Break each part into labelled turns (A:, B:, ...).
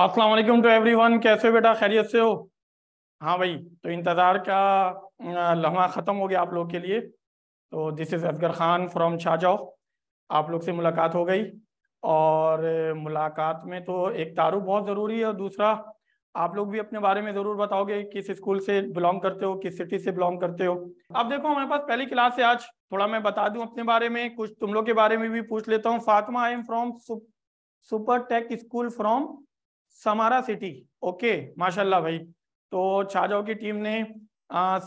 A: अस्सलाम वालेकुम to everyone कैसे हो बेटा खैरियत से हो हाँ भाई तो इंतज़ार का लम्हा ख़त्म हो गया आप लोग के लिए तो this is Asgar Khan from शाहजाओ आप लोग से मुलाकात हो गई और मुलाकात में तो एक तारुफ बहुत ज़रूरी है और दूसरा आप लोग भी अपने बारे में ज़रूर बताओगे किस स्कूल से बिलोंग करते हो किस सिटी से बिलोंग करते हो अब देखो हमारे पास पहली क्लास है आज थोड़ा मैं बता दूं अपने बारे में कुछ तुम लोग के बारे में भी पूछ लेता हूँ Fatima I am from super tech school from Samara city okay माशाल्लाह भाई तो छाजाओ की टीम ने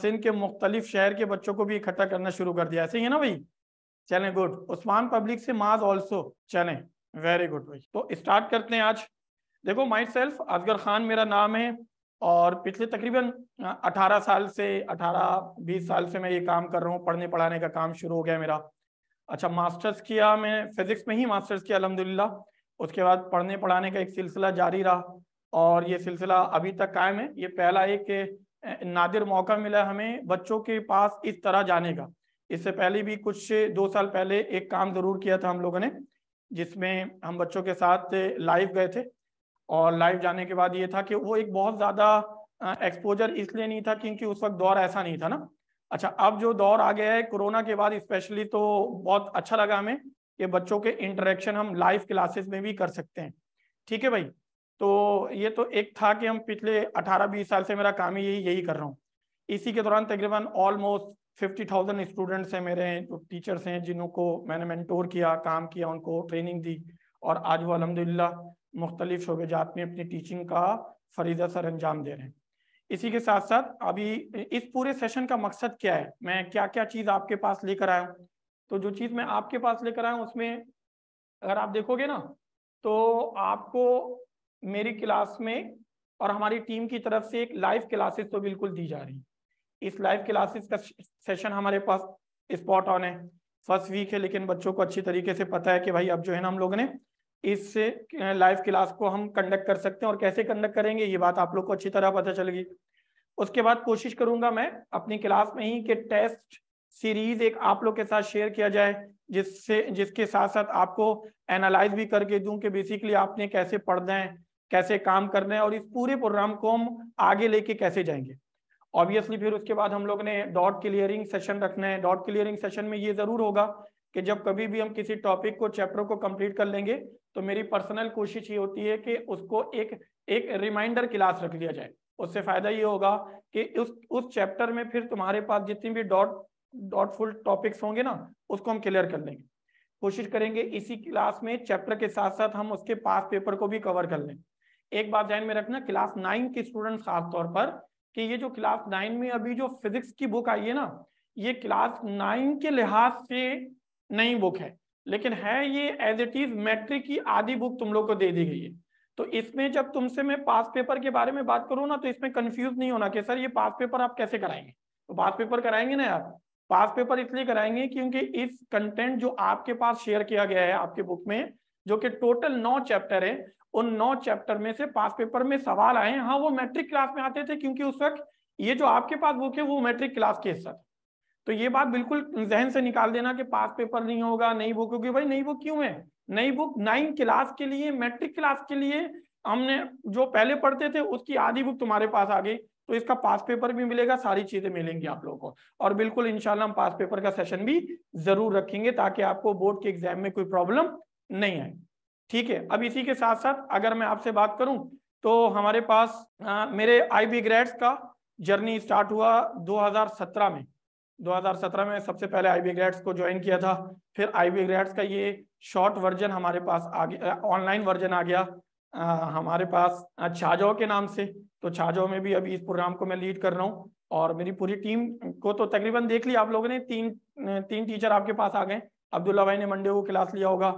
A: सिंध के मुख्तलिफ शहर के बच्चों को भी इकट्ठा करना शुरू कर दिया ऐसे ही है ना भाई चले गुड उस्मान पब्लिक से माज ऑल्सो चले वेरी गुड भाई तो स्टार्ट करते हैं आज देखो माई सेल्फ असगर खान मेरा नाम है और पिछले तकरीबन 18 साल से 18 20 साल से मैं ये काम कर रहा हूँ पढ़ने पढ़ाने का काम शुरू हो गया मेरा अच्छा मास्टर्स किया मैं फिजिक्स में ही मास्टर्स किया अलहमदिल्ला उसके बाद पढ़ने पढ़ाने का एक सिलसिला जारी रहा और ये सिलसिला अभी तक कायम है ये पहला एक नादिर मौका मिला हमें बच्चों के पास इस तरह जाने का इससे पहले भी कुछ दो साल पहले एक काम ज़रूर किया था हम लोगों ने जिसमें हम बच्चों के साथ लाइव गए थे और लाइव जाने के बाद ये था कि वो एक बहुत ज़्यादा एक्सपोजर इसलिए नहीं था क्योंकि उस वक्त दौर ऐसा नहीं था ना अच्छा अब जो दौर आ गया है कोरोना के बाद स्पेशली तो बहुत अच्छा लगा हमें ये बच्चों के इंटरेक्शन हम लाइव क्लासेस में भी कर सकते हैं ठीक है भाई तो ये तो एक था कि हम पिछले 18-20 साल से मेरा काम ही यही यही कर रहा हूँ इसी के दौरान तकरीबन ऑलमोस्ट फिफ्टी थाउजेंड स्टूडेंट्स हैं मेरे जो टीचर्स हैं जिनको मैंने मैंटोर किया काम किया उनको ट्रेनिंग दी और आज वो अलहमदिल्ला मुख्तलिफ शोबेजात में अपनी टीचिंग का फरीजा सर अंजाम दे रहे हैं इसी के साथ साथ अभी इस पूरे सेशन का मकसद क्या है मैं क्या क्या चीज़ आपके पास लेकर आया हूँ तो जो चीज़ मैं आपके पास लेकर आया उसमें अगर आप देखोगे ना तो आपको मेरी क्लास में और हमारी टीम की तरफ से एक लाइव क्लासेस तो बिल्कुल दी जा रही इस लाइव क्लासेस का सेशन हमारे पास स्पॉट ऑन है फर्स्ट वीक है लेकिन बच्चों को अच्छी तरीके से पता है कि भाई अब जो है ना हम लोगों ने इस लाइव क्लास को हम कंडक्ट कर सकते हैं और कैसे कंडक्ट करेंगे ये बात आप लोग को अच्छी तरह पता चलेगी उसके बाद कोशिश करूंगा मैं अपनी क्लास में ही कि टेस्ट सीरीज एक आप लोग के साथ शेयर किया जाए जिससे जिसके साथ साथ आपको एनालाइज भी करके दूं कि बेसिकली आपने कैसे पढ़ना है कैसे काम करना है और इस पूरे प्रोग्राम को हम आगे लेके कैसे जाएंगे ऑब्वियसली फिर उसके बाद हम लोग ने डॉट क्लियरिंग सेशन रखना है डॉट क्लियरिंग सेशन में ये जरूर होगा कि जब कभी भी हम किसी टॉपिक को चैप्टर को कंप्लीट कर लेंगे तो मेरी पर्सनल कोशिश ये होती है कि उसको एक एक रिमाइंडर क्लास रख दिया जाए उससे फायदा ये होगा कि उस उस चैप्टर में फिर तुम्हारे पास जितनी भी डॉट डॉटफुल टॉपिक्स होंगे ना उसको हम क्लियर कर लेंगे कोशिश करेंगे इसी क्लास में चैप्टर के साथ साथ हम उसके पास पेपर को भी कवर कर लें एक बात ध्यान में रखना क्लास नाइन के स्टूडेंट्स खासतौर पर कि ये जो क्लास नाइन में अभी जो फिजिक्स की बुक आई है ना ये क्लास नाइन के लिहाज से नई बुक है लेकिन है ये एज इट इज मैट्रिक की आधी बुक तुम लोग को दे दी गई है तो इसमें जब तुमसे मैं पास पेपर के बारे में बात करूँ ना तो इसमें कंफ्यूज नहीं होना कि सर ये पास पेपर आप कैसे कराएंगे तो पास पेपर कराएंगे ना यार पास पेपर इसलिए कराएंगे क्योंकि इस कंटेंट जो आपके पास शेयर किया गया है आपके बुक में जो कि टोटल नौ चैप्टर है उन नौ चैप्टर में से पास पेपर में सवाल आए हाँ वो मैट्रिक क्लास में आते थे क्योंकि उस वक्त ये जो आपके पास बुक है वो मैट्रिक क्लास के हिस्सा था तो ये बात बिल्कुल जहन से निकाल देना कि पास पेपर नहीं होगा नई बुक होगी भाई नई बुक क्यों है नई बुक नाइन क्लास के लिए मैट्रिक क्लास के लिए हमने जो पहले पढ़ते थे उसकी आधी बुक तुम्हारे पास आ गई तो इसका पास पेपर भी मिलेगा सारी चीजें मिलेंगी आप लोगों को और बिल्कुल इनशाला हम पास पेपर का सेशन भी जरूर रखेंगे ताकि आपको बोर्ड के एग्जाम में कोई प्रॉब्लम नहीं आए ठीक है अब इसी के साथ साथ अगर मैं आपसे बात करूं तो हमारे पास आ, मेरे आई बी ग्रेड्स का जर्नी स्टार्ट हुआ 2017 में 2017 में सबसे पहले आई बी ग्रेड्स को ज्वाइन किया था फिर आई बी ग्रेड्स का ये शॉर्ट वर्जन हमारे पास आ गया ऑनलाइन वर्जन आ गया आ, हमारे पास छाजो के नाम से तो छाजो में भी अभी इस प्रोग्राम को मैं लीड कर रहा हूँ और मेरी पूरी टीम को तो तकरीबन देख लिया आप लोगों ने तीन तीन टीचर आपके पास आ गए अब्दुल्ला भाई ने मंडे को क्लास लिया होगा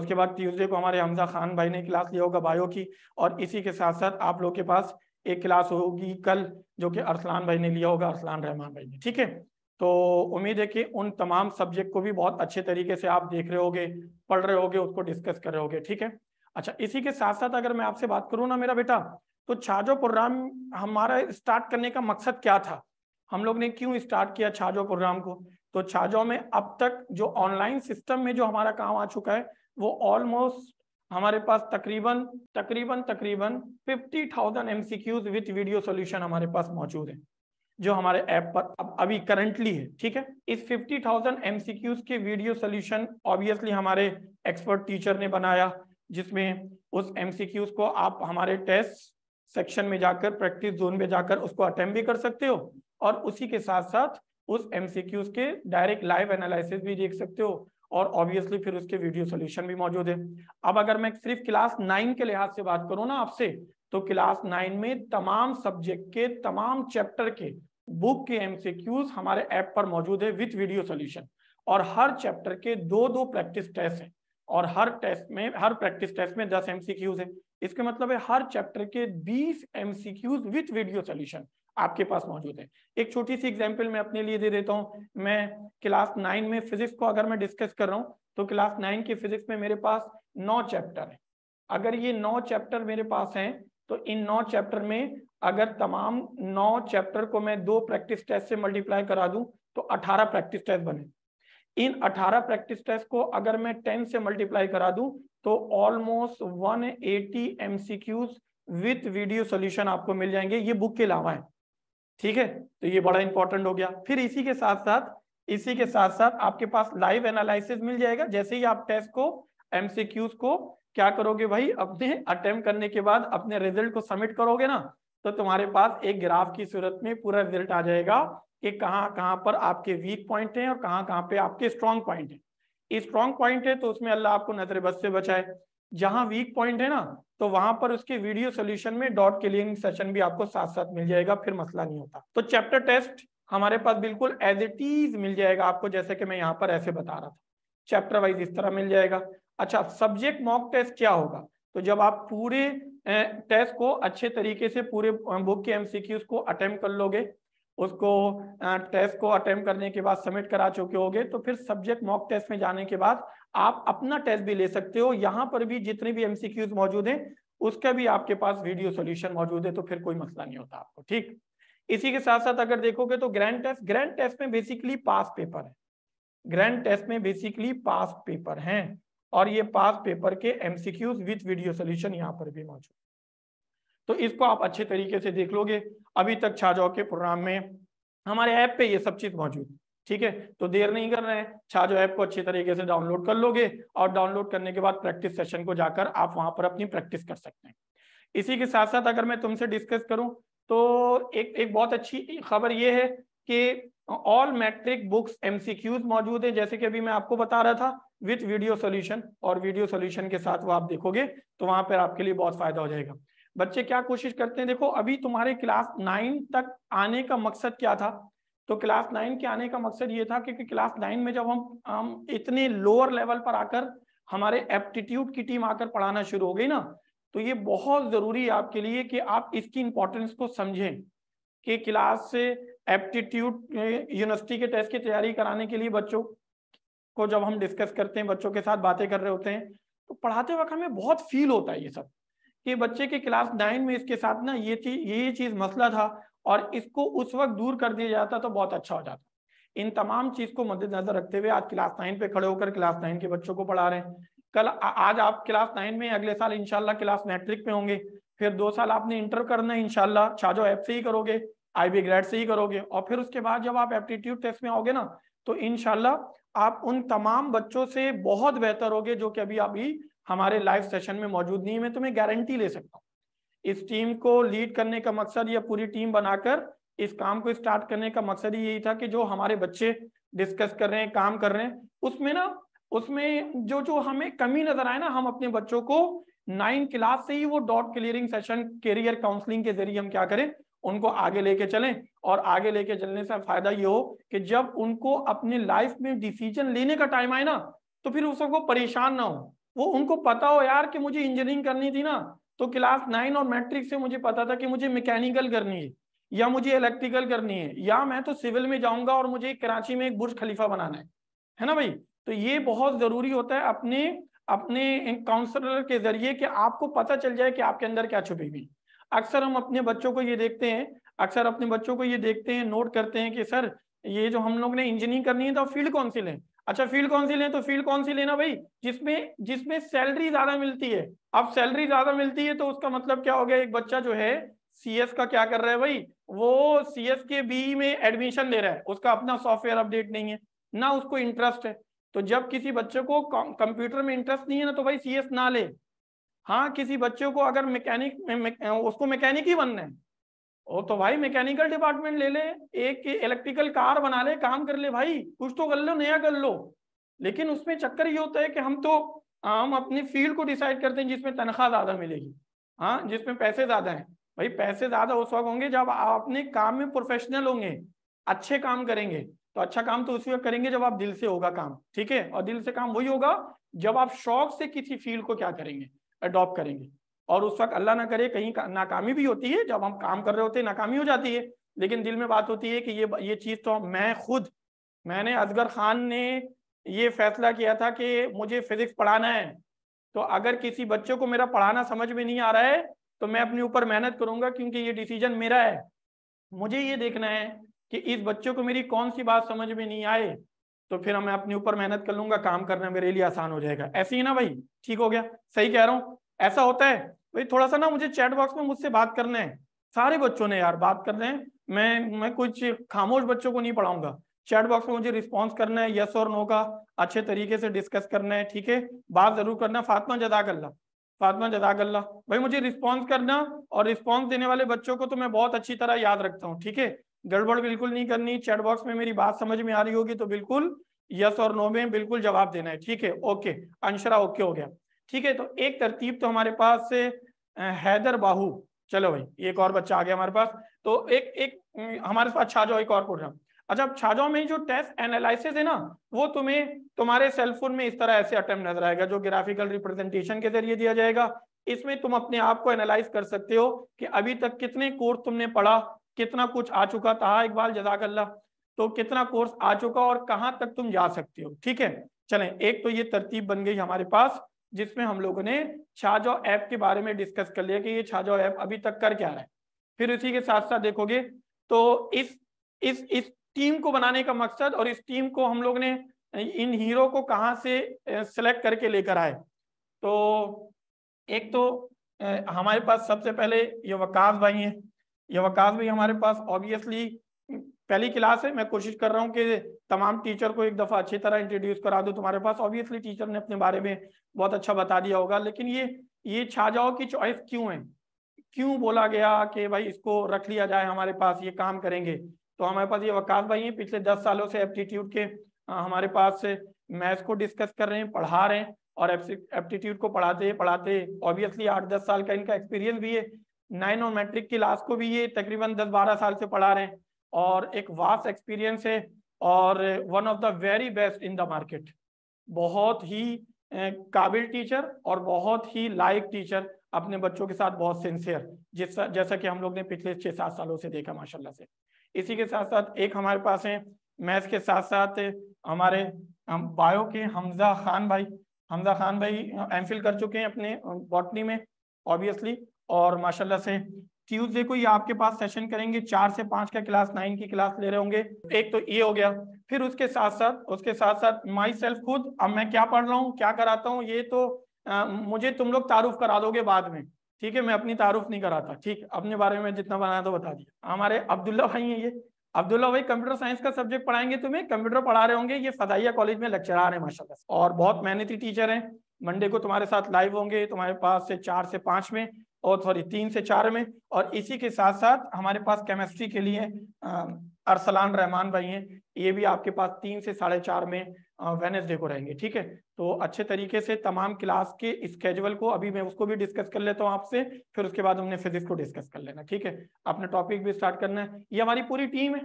A: उसके बाद ट्यूजडे को हमारे हमजा खान भाई ने क्लास लिया होगा बायो की और इसी के साथ साथ आप लोग के पास एक क्लास होगी कल जो कि अरसलान भाई ने लिया होगा अरसलान रहमान भाई ने ठीक है तो उम्मीद है कि उन तमाम सब्जेक्ट को भी बहुत अच्छे तरीके से आप देख रहे होगे पढ़ रहे होगे उसको डिस्कस कर रहे होगे ठीक है अच्छा इसी के साथ साथ अगर मैं आपसे बात करूँ ना मेरा बेटा तो छाजो प्रोग्राम हमारा स्टार्ट करने का मकसद क्या था हम लोग ने क्यों स्टार्ट किया छाजो प्रोग्राम को तो छाजो में अब तक जो ऑनलाइन सिस्टम में जो हमारा काम आ चुका है वो ऑलमोस्ट हमारे पास तकरीबन तकरीबन तकरीबन 50,000 MCQs विथ वीडियो सॉल्यूशन हमारे पास मौजूद है जो हमारे ऐप पर अब अभी करंटली है ठीक है इस 50,000 MCQs के वीडियो सॉल्यूशन ऑब्वियसली हमारे एक्सपर्ट टीचर ने बनाया जिसमें उस एम को आप हमारे टेस्ट सेक्शन में जाकर प्रैक्टिस जोन में जाकर उसको अटेम्प भी कर सकते हो और उसी के साथ साथ उस एम के डायरेक्ट लाइव एनालिसिस भी देख सकते हो और ऑब्वियसली फिर उसके वीडियो सोल्यूशन भी मौजूद है अब अगर मैं सिर्फ क्लास नाइन के लिहाज से बात करूँ ना आपसे तो क्लास नाइन में तमाम सब्जेक्ट के तमाम चैप्टर के बुक के एमसीक्यूज हमारे ऐप पर मौजूद है विथ वीडियो सोल्यूशन और हर चैप्टर के दो दो प्रैक्टिस टेस्ट हैं और हर टेस्ट में हर प्रैक्टिस टेस्ट में दस एमसीक्यूज है इसके मतलब है हर चैप्टर के बीस एमसीक्यूज विथ वीडियो सोल्यूशन आपके पास मौजूद है एक छोटी सी एग्जाम्पल मैं अपने लिए दे देता हूँ मैं क्लास नाइन में फिजिक्स को अगर मैं डिस्कस कर रहा हूँ तो क्लास नाइन के फिजिक्स में मेरे पास नौ चैप्टर है अगर ये नौ चैप्टर मेरे पास हैं तो इन नौ चैप्टर में अगर तमाम नौ चैप्टर को मैं दो प्रैक्टिस टेस्ट से मल्टीप्लाई करा दूं तो अठारह प्रैक्टिस टेस्ट बने इन 18 प्रैक्टिस टेस्ट को अगर मैं 10 से मल्टीप्लाई करा दूं तो almost 180 eighty MCQs with video solution आपको मिल जाएंगे ये बुक के अलावा है ठीक है तो ये बड़ा इंपॉर्टेंट हो गया फिर इसी के साथ साथ इसी के साथ साथ आपके पास लाइव एनालिसिस मिल जाएगा जैसे ही आप टेस्ट को एमसीक्यूज को क्या करोगे भाई अपने अटेम्प्ट करने के बाद अपने रिजल्ट को सबमिट करोगे ना तो तुम्हारे पास एक ग्राफ की सूरत में पूरा रिजल्ट आ जाएगा कि कहाँ कहाँ पर आपके वीक पॉइंट हैं और कहाँ कहाँ पे आपके स्ट्रॉन्ग पॉइंट हैं स्ट्रॉन्ग पॉइंट है तो उसमें अल्लाह आपको नजर बस से बचाए जहाँ वीक पॉइंट है ना तो वहां पर उसके वीडियो सोल्यूशन में डॉट क्लियरिंग सेशन भी आपको साथ साथ मिल जाएगा फिर मसला नहीं होता तो चैप्टर टेस्ट हमारे पास बिल्कुल एज इट इज मिल जाएगा आपको जैसे कि मैं यहाँ पर ऐसे बता रहा था चैप्टर वाइज इस तरह मिल जाएगा अच्छा सब्जेक्ट मॉक टेस्ट क्या होगा तो जब आप पूरे टेस्ट को अच्छे तरीके से पूरे बुक के एमसीक्यूज को अटेम्प्ट कर लोगे उसको टेस्ट को अटेम्प करने के बाद सबमिट करा चुके होगे तो फिर सब्जेक्ट मॉक टेस्ट में जाने के बाद आप अपना टेस्ट भी ले सकते हो यहाँ पर भी जितने भी एमसीक्यूज मौजूद हैं उसका भी आपके पास वीडियो सोल्यूशन मौजूद है तो फिर कोई मसला नहीं होता आपको ठीक इसी के साथ साथ अगर देखोगे तो ग्रैंड टेस्ट ग्रैंड टेस्ट में बेसिकली पास पेपर है ग्रैंड टेस्ट में बेसिकली पास पेपर है और ये पास पेपर के एमसीक्यूज विथ वीडियो सोल्यूशन यहाँ पर भी मौजूद तो इसको आप अच्छे तरीके से देख लोगे अभी तक छाजाओ के प्रोग्राम में हमारे ऐप पे ये सब चीज मौजूद ठीक है तो देर नहीं कर रहे हैं छाजो ऐप को अच्छे तरीके से डाउनलोड कर लोगे और डाउनलोड करने के बाद प्रैक्टिस सेशन को जाकर आप वहां पर अपनी प्रैक्टिस कर सकते हैं इसी के साथ साथ अगर मैं तुमसे डिस्कस करूं तो एक एक बहुत अच्छी खबर ये है कि ऑल मैट्रिक बुक्स एमसीक्यूज मौजूद है जैसे कि अभी मैं आपको बता रहा था विथ वीडियो सोल्यूशन और वीडियो सोल्यूशन के साथ वो आप देखोगे तो वहां पर आपके लिए बहुत फायदा हो जाएगा बच्चे क्या कोशिश करते हैं देखो अभी तुम्हारे क्लास नाइन तक आने का मकसद क्या था तो क्लास नाइन के आने का मकसद ये था क्योंकि क्लास नाइन में जब हम हम इतने लोअर लेवल पर आकर हमारे एप्टीट्यूड की टीम आकर पढ़ाना शुरू हो गई ना तो ये बहुत ज़रूरी है आपके लिए कि आप इसकी इंपॉर्टेंस को समझें कि क्लास से एप्टीट्यूड यूनिवर्सिटी के टेस्ट की तैयारी कराने के लिए बच्चों को जब हम डिस्कस करते हैं बच्चों के साथ बातें कर रहे होते हैं तो पढ़ाते वक्त हमें बहुत फील होता है ये सब कि बच्चे के क्लास नाइन में इसके साथ ना ये थी ये चीज मसला था और इसको उस वक्त दूर कर दिया जाता तो बहुत अच्छा हो जाता इन तमाम चीज को मद्देनजर रखते हुए आज क्लास नाइन पे खड़े होकर क्लास नाइन के बच्चों को पढ़ा रहे हैं कल आ, आज आप क्लास नाइन में अगले साल इनशाला क्लास मैट्रिक में होंगे फिर दो साल आपने इंटर करना है इनशाला छाजो ऐप से ही करोगे आईबी ग्रेड से ही करोगे और फिर उसके बाद जब आप एप्टीट्यूड टेस्ट में आओगे ना तो इनशाला आप उन तमाम बच्चों से बहुत बेहतर होगे जो कि अभी अभी हमारे लाइव सेशन में मौजूद नहीं है मैं तुम्हें गारंटी ले सकता हूँ इस टीम को लीड करने का मकसद या पूरी टीम बनाकर इस काम को स्टार्ट करने का मकसद ही यही था कि जो हमारे बच्चे डिस्कस कर रहे हैं काम कर रहे हैं उसमें ना उसमें जो जो हमें कमी नजर आए ना हम अपने बच्चों को नाइन क्लास से ही वो doubt clearing session career counselling के जरिए हम क्या करें उनको आगे लेके चलें और आगे लेके चलने से फायदा ये हो कि जब उनको अपने लाइफ में डिसीजन लेने का टाइम आए ना तो फिर उसको परेशान ना हो वो उनको पता हो यार कि मुझे इंजीनियरिंग करनी थी ना तो क्लास नाइन और मैट्रिक से मुझे पता था कि मुझे मैकेनिकल करनी है या मुझे इलेक्ट्रिकल करनी है या मैं तो सिविल में जाऊंगा और मुझे कराची में एक बुर्ज खलीफा बनाना है है ना भाई तो ये बहुत जरूरी होता है अपने अपने काउंसलर के जरिए कि आपको पता चल जाए कि आपके अंदर क्या छुपी हुई अक्सर हम अपने बच्चों को ये देखते हैं अक्सर अपने बच्चों को ये देखते हैं नोट करते हैं कि सर ये जो हम लोग ने इंजीनियरिंग करनी है तो फील्ड कौन सी लें अच्छा फील्ड कौन सी लें तो फील्ड कौन सी लेना भाई जिसमें जिसमें सैलरी ज्यादा मिलती है अब सैलरी ज्यादा मिलती है तो उसका मतलब क्या हो गया एक बच्चा जो है सीएस का क्या कर रहा है भाई वो सीएस के बी में एडमिशन ले रहा है उसका अपना सॉफ्टवेयर अपडेट नहीं है ना उसको इंटरेस्ट है तो जब किसी बच्चे को कंप्यूटर में इंटरेस्ट नहीं है ना तो भाई सीएस ना ले हाँ किसी बच्चे को अगर मैकेनिक उसको मैकेनिक ही बनना है ओ तो भाई मैकेनिकल डिपार्टमेंट ले ले एक इलेक्ट्रिकल कार बना ले काम कर ले भाई कुछ तो कर लो नया कर लो लेकिन उसमें चक्कर ये होता है कि हम तो हम अपनी फील्ड को डिसाइड करते हैं जिसमें तनख्वाह ज्यादा मिलेगी हाँ जिसमें पैसे ज्यादा हैं भाई पैसे ज्यादा उस वक्त होंगे जब आप अपने काम में प्रोफेशनल होंगे अच्छे काम करेंगे तो अच्छा काम तो उसी वक्त करेंगे जब आप दिल से होगा काम ठीक है और दिल से काम वही होगा जब आप शौक से किसी फील्ड को क्या करेंगे अडॉप्ट करेंगे और उस वक्त अल्लाह ना करे कहीं नाकामी भी होती है जब हम काम कर रहे होते हैं नाकामी हो जाती है लेकिन दिल में बात होती है कि ये ये चीज़ तो मैं खुद मैंने असगर खान ने ये फैसला किया था कि मुझे फिजिक्स पढ़ाना है तो अगर किसी बच्चे को मेरा पढ़ाना समझ में नहीं आ रहा है तो मैं अपने ऊपर मेहनत करूंगा क्योंकि ये डिसीजन मेरा है मुझे ये देखना है कि इस बच्चे को मेरी कौन सी बात समझ में नहीं आए तो फिर मैं अपने ऊपर मेहनत कर लूंगा काम करना मेरे लिए आसान हो जाएगा ऐसे ही ना भाई ठीक हो गया सही कह रहा हूँ ऐसा होता है भाई थोड़ा सा ना मुझे चैट बॉक्स में मुझसे बात करना है सारे बच्चों ने यार बात करना है मैं मैं कुछ खामोश बच्चों को नहीं पढ़ाऊंगा चैट बॉक्स में मुझे रिस्पॉन्स करना है यस और नो का अच्छे तरीके से डिस्कस करना है ठीक है बात जरूर करना फातमा जदाकल्ला फातमा जदाकल्ला भाई मुझे रिस्पॉन्स करना और रिस्पॉन्स देने वाले बच्चों को तो मैं बहुत अच्छी तरह याद रखता हूँ ठीक है गड़बड़ बिल्कुल नहीं करनी चैट बॉक्स में मेरी बात समझ में आ रही होगी तो बिल्कुल यस और नो में बिल्कुल जवाब देना है ठीक है ओके अंशरा ओके हो गया ठीक है तो एक तरतीब तो हमारे पास से हैदर बाहू चलो भाई एक और बच्चा आ गया हमारे पास तो एक एक हमारे पास छाजो एक और प्रोग्राम अच्छा छाजो में जो टेस्ट एनालिसिस है ना वो तुम्हें तुम्हारे सेलफोन में इस तरह ऐसे अटेम्प नजर आएगा जो ग्राफिकल रिप्रेजेंटेशन के जरिए दिया जाएगा इसमें तुम अपने आप को एनालाइज कर सकते हो कि अभी तक कितने कोर्स तुमने पढ़ा कितना कुछ आ चुका था हाँ, इकबाल जजाकल्ला तो कितना कोर्स आ चुका और कहाँ तक तुम जा सकते हो ठीक है चले एक तो ये तरतीब बन गई हमारे पास जिसमें हम लोगों ने छाजो ऐप के बारे में डिस्कस कर लिया कि ये छाजो ऐप अभी तक कर क्या रहा है फिर उसी के साथ साथ देखोगे तो इस इस इस टीम को बनाने का मकसद और इस टीम को हम लोग ने इन हीरो को कहाँ से सिलेक्ट करके लेकर आए तो एक तो हमारे पास सबसे पहले ये वकास भाई हैं ये वकास भाई हमारे पास ऑब्वियसली पहली क्लास है मैं कोशिश कर रहा हूँ कि तमाम टीचर को एक दफ़ा अच्छी तरह इंट्रोड्यूस करा दूँ तुम्हारे पास ऑब्वियसली टीचर ने अपने बारे में बहुत अच्छा बता दिया होगा लेकिन ये ये छा जाओ कि चॉइस क्यों है क्यों बोला गया कि भाई इसको रख लिया जाए हमारे पास ये काम करेंगे तो हमारे पास ये वकास भाई हैं पिछले दस सालों से एप्टीट्यूड के हमारे पास मैथ्स को डिस्कस कर रहे हैं पढ़ा रहे हैं और एप्टीट्यूड को पढ़ाते पढ़ाते ऑब्वियसली आठ दस साल का इनका एक्सपीरियंस भी है नाइन और मैट्रिक की लास्ट को भी ये तकरीबन दस बारह साल से पढ़ा रहे हैं और एक वास्ट एक्सपीरियंस है और one of the very best in the market बहुत ही काबिल टीचर और बहुत ही लायक टीचर अपने बच्चों के साथ बहुत सिंसियर जिस जैसा कि हम लोग ने पिछले छः सात सालों से देखा माशाल्लाह से इसी के साथ साथ एक हमारे पास है मैथ्स के साथ साथ हमारे हम बायो के हमजा खान भाई हमजा खान भाई एम कर चुके हैं अपने बॉटनी में ऑब्वियसली और माशाल्लाह से ट्यूजडे को ये आपके पास सेशन करेंगे चार से पांच का क्लास नाइन की क्लास ले रहे होंगे एक तो ये हो गया फिर उसके साथ साथ उसके साथ साथ माई सेल्फ खुद अब मैं क्या पढ़ रहा हूँ क्या कराता हूँ ये तो आ, मुझे तुम लोग तारुफ करा दोगे बाद में ठीक है मैं अपनी तारुफ नहीं कराता ठीक अपने बारे में जितना बनाया तो बता दिया हमारे अब्दुल्ला भाई है ये अब्दुल्ला भाई कंप्यूटर साइंस का सब्जेक्ट पढ़ाएंगे तुम्हें कंप्यूटर पढ़ा रहे होंगे ये फदाइया कॉलेज में लेक्चरार हैं माशाल्लाह और बहुत मेहनती टीचर हैं मंडे को तुम्हारे साथ लाइव होंगे तुम्हारे पास से चार से पांच में और सॉरी तीन से चार में और इसी के साथ साथ हमारे पास केमिस्ट्री के लिए अरसलान रहमान भाई हैं ये भी आपके पास तीन से साढ़े चार में वेनेसडे को रहेंगे ठीक है तो अच्छे तरीके से तमाम क्लास के स्केजुअल को अभी मैं उसको भी डिस्कस कर लेता हूँ आपसे फिर उसके बाद हमने फिजिक्स को डिस्कस कर लेना ठीक है अपने टॉपिक भी स्टार्ट करना है ये हमारी पूरी टीम है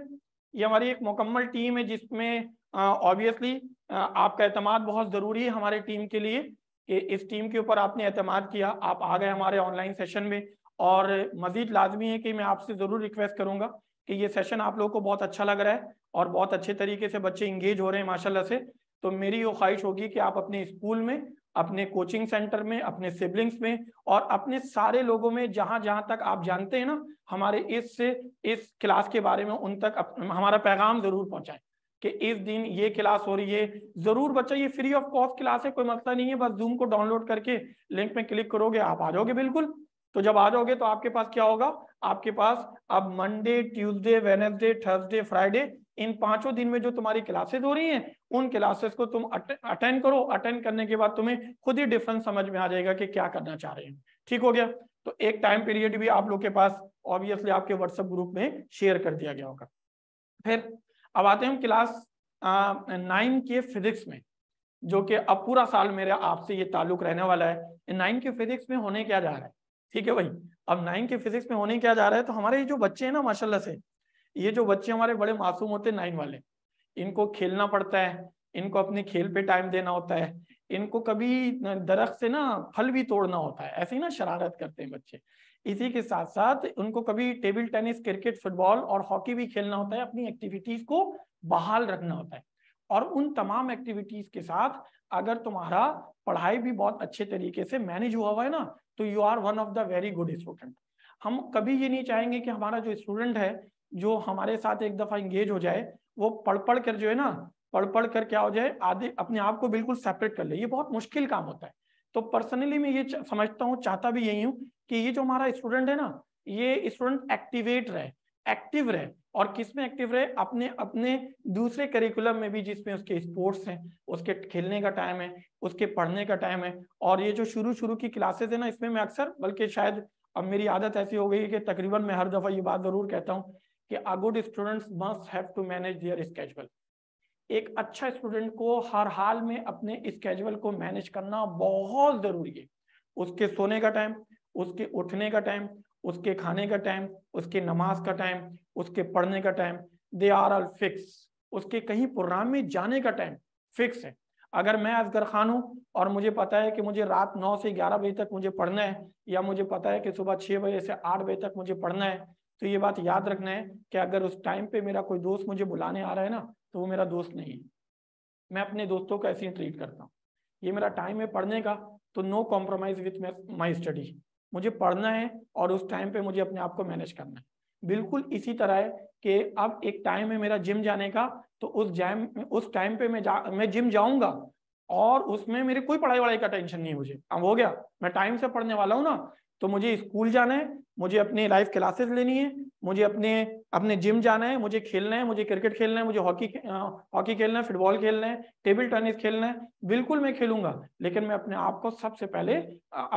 A: ये हमारी एक मुकम्मल टीम है जिसमें ऑब्वियसली आपका अहतमाद बहुत ज़रूरी है हमारे टीम के लिए कि इस टीम के ऊपर आपने अहतमाद किया आप आ गए हमारे ऑनलाइन सेशन में और मजीद लाजमी है कि मैं आपसे ज़रूर रिक्वेस्ट करूंगा कि ये सेशन आप लोगों को बहुत अच्छा लग रहा है और बहुत अच्छे तरीके से बच्चे इंगेज हो रहे हैं माशाल्लाह से तो मेरी ये ख्वाहिश होगी कि आप अपने स्कूल में अपने कोचिंग सेंटर में अपने सिबलिंग्स में और अपने सारे लोगों में जहां जहां तक आप जानते हैं ना हमारे इस से इस क्लास के बारे में उन तक हमारा पैगाम जरूर पहुंचाएं कि इस दिन ये क्लास हो रही है जरूर बच्चा ये फ्री ऑफ कॉस्ट क्लास है कोई मसला नहीं है बस जूम को डाउनलोड करके लिंक में क्लिक करोगे आप आ जाओगे बिल्कुल तो जब आ जाओगे तो आपके पास क्या होगा आपके पास अब Monday Tuesday Wednesday Thursday Friday इन पांचों दिन में जो तुम्हारी क्लासेस हो रही हैं उन क्लासेस को तुम अटेंड करो अटेंड करने के बाद तुम्हें खुद ही डिफरेंस समझ में आ जाएगा कि क्या करना चाह रहे हैं ठीक हो गया तो एक टाइम पीरियड भी आप लोग के पास ऑब्वियसली आपके व्हाट्सएप ग्रुप में शेयर कर दिया गया होगा फिर अब आते हैं हम क्लास नाइन के फिजिक्स में जो कि अब पूरा साल मेरा आपसे ये ताल्लुक रहने वाला है नाइन के फिजिक्स में होने क्या जा रहा है ठीक है भाई अब नाइन के फिजिक्स में होने क्या जा रहा है तो हमारे ये जो बच्चे हैं ना माशाल्लाह से ये जो बच्चे हमारे बड़े मासूम होते हैं नाइन वाले इनको खेलना पड़ता है इनको अपने खेल पे टाइम देना होता है इनको कभी दरख्त से ना फल भी तोड़ना होता है ऐसे ही ना शरारत करते हैं बच्चे इसी के साथ साथ उनको कभी टेबल टेनिस क्रिकेट फुटबॉल और हॉकी भी खेलना होता है अपनी एक्टिविटीज को बहाल रखना होता है और उन तमाम एक्टिविटीज के साथ अगर तुम्हारा पढ़ाई भी बहुत अच्छे तरीके से मैनेज हुआ हुआ है ना तो you are one of the very good student हम कभी ये नहीं चाहेंगे कि हमारा जो स्टूडेंट है जो हमारे साथ एक दफा इंगेज हो जाए वो पढ़ पढ़ कर जो है ना पढ़ पढ़ कर क्या हो जाए आधे अपने आप को बिल्कुल सेपरेट कर ले ये बहुत मुश्किल काम होता है तो पर्सनली मैं ये समझता हूँ चाहता भी यही हूँ कि ये जो हमारा स्टूडेंट है ना ये स्टूडेंट एक्टिवेट रहे एक्टिव रहे और किस में एक्टिव रहे अपने अपने दूसरे करिकुलम में भी जिसमें उसके स्पोर्ट्स हैं उसके खेलने का टाइम है उसके पढ़ने का टाइम है और ये जो शुरू शुरू की क्लासेस है ना इसमें मैं अक्सर बल्कि शायद अब मेरी आदत ऐसी हो गई कि तकरीबन मैं हर दफ़ा ये बात ज़रूर कहता हूँ कि a good students must have to manage their schedule एक अच्छा स्टूडेंट को हर हाल में अपने स्केजुअल को मैनेज करना बहुत ज़रूरी है उसके सोने का टाइम उसके उठने का टाइम उसके खाने का टाइम उसके नमाज का टाइम उसके पढ़ने का time they are all fix उसके कहीं प्रोग्राम में जाने का टाइम फिक्स है अगर मैं असगर खान हूँ और मुझे पता है कि मुझे रात नौ से ग्यारह बजे तक मुझे पढ़ना है या मुझे पता है कि सुबह 6 बजे से आठ बजे तक मुझे पढ़ना है तो ये बात याद रखना है कि अगर उस टाइम पे मेरा कोई दोस्त मुझे बुलाने आ रहा है ना तो वो मेरा दोस्त नहीं है मैं अपने दोस्तों को ऐसे ही ट्रीट करता हूँ ये मेरा टाइम है पढ़ने का तो no compromise with my study मुझे पढ़ना है और उस टाइम पे मुझे अपने आप को मैनेज करना है बिल्कुल इसी तरह है कि अब एक टाइम है मेरा जिम जाने का तो उस जैम उस टाइम पे मैं जा मैं जिम जाऊंगा और उसमें मेरी कोई पढ़ाई वढ़ाई का टेंशन नहीं है मुझे अब हो गया मैं टाइम से पढ़ने वाला हूँ ना तो मुझे स्कूल जाना है मुझे अपने लाइव क्लासेस लेनी है मुझे अपने अपने जिम जाना है मुझे खेलना है मुझे क्रिकेट खेलना है मुझे हॉकी हॉकी खेलना है फुटबॉल खेलना है टेबल टेनिस खेलना है बिल्कुल मैं खेलूंगा लेकिन मैं अपने आप को सबसे पहले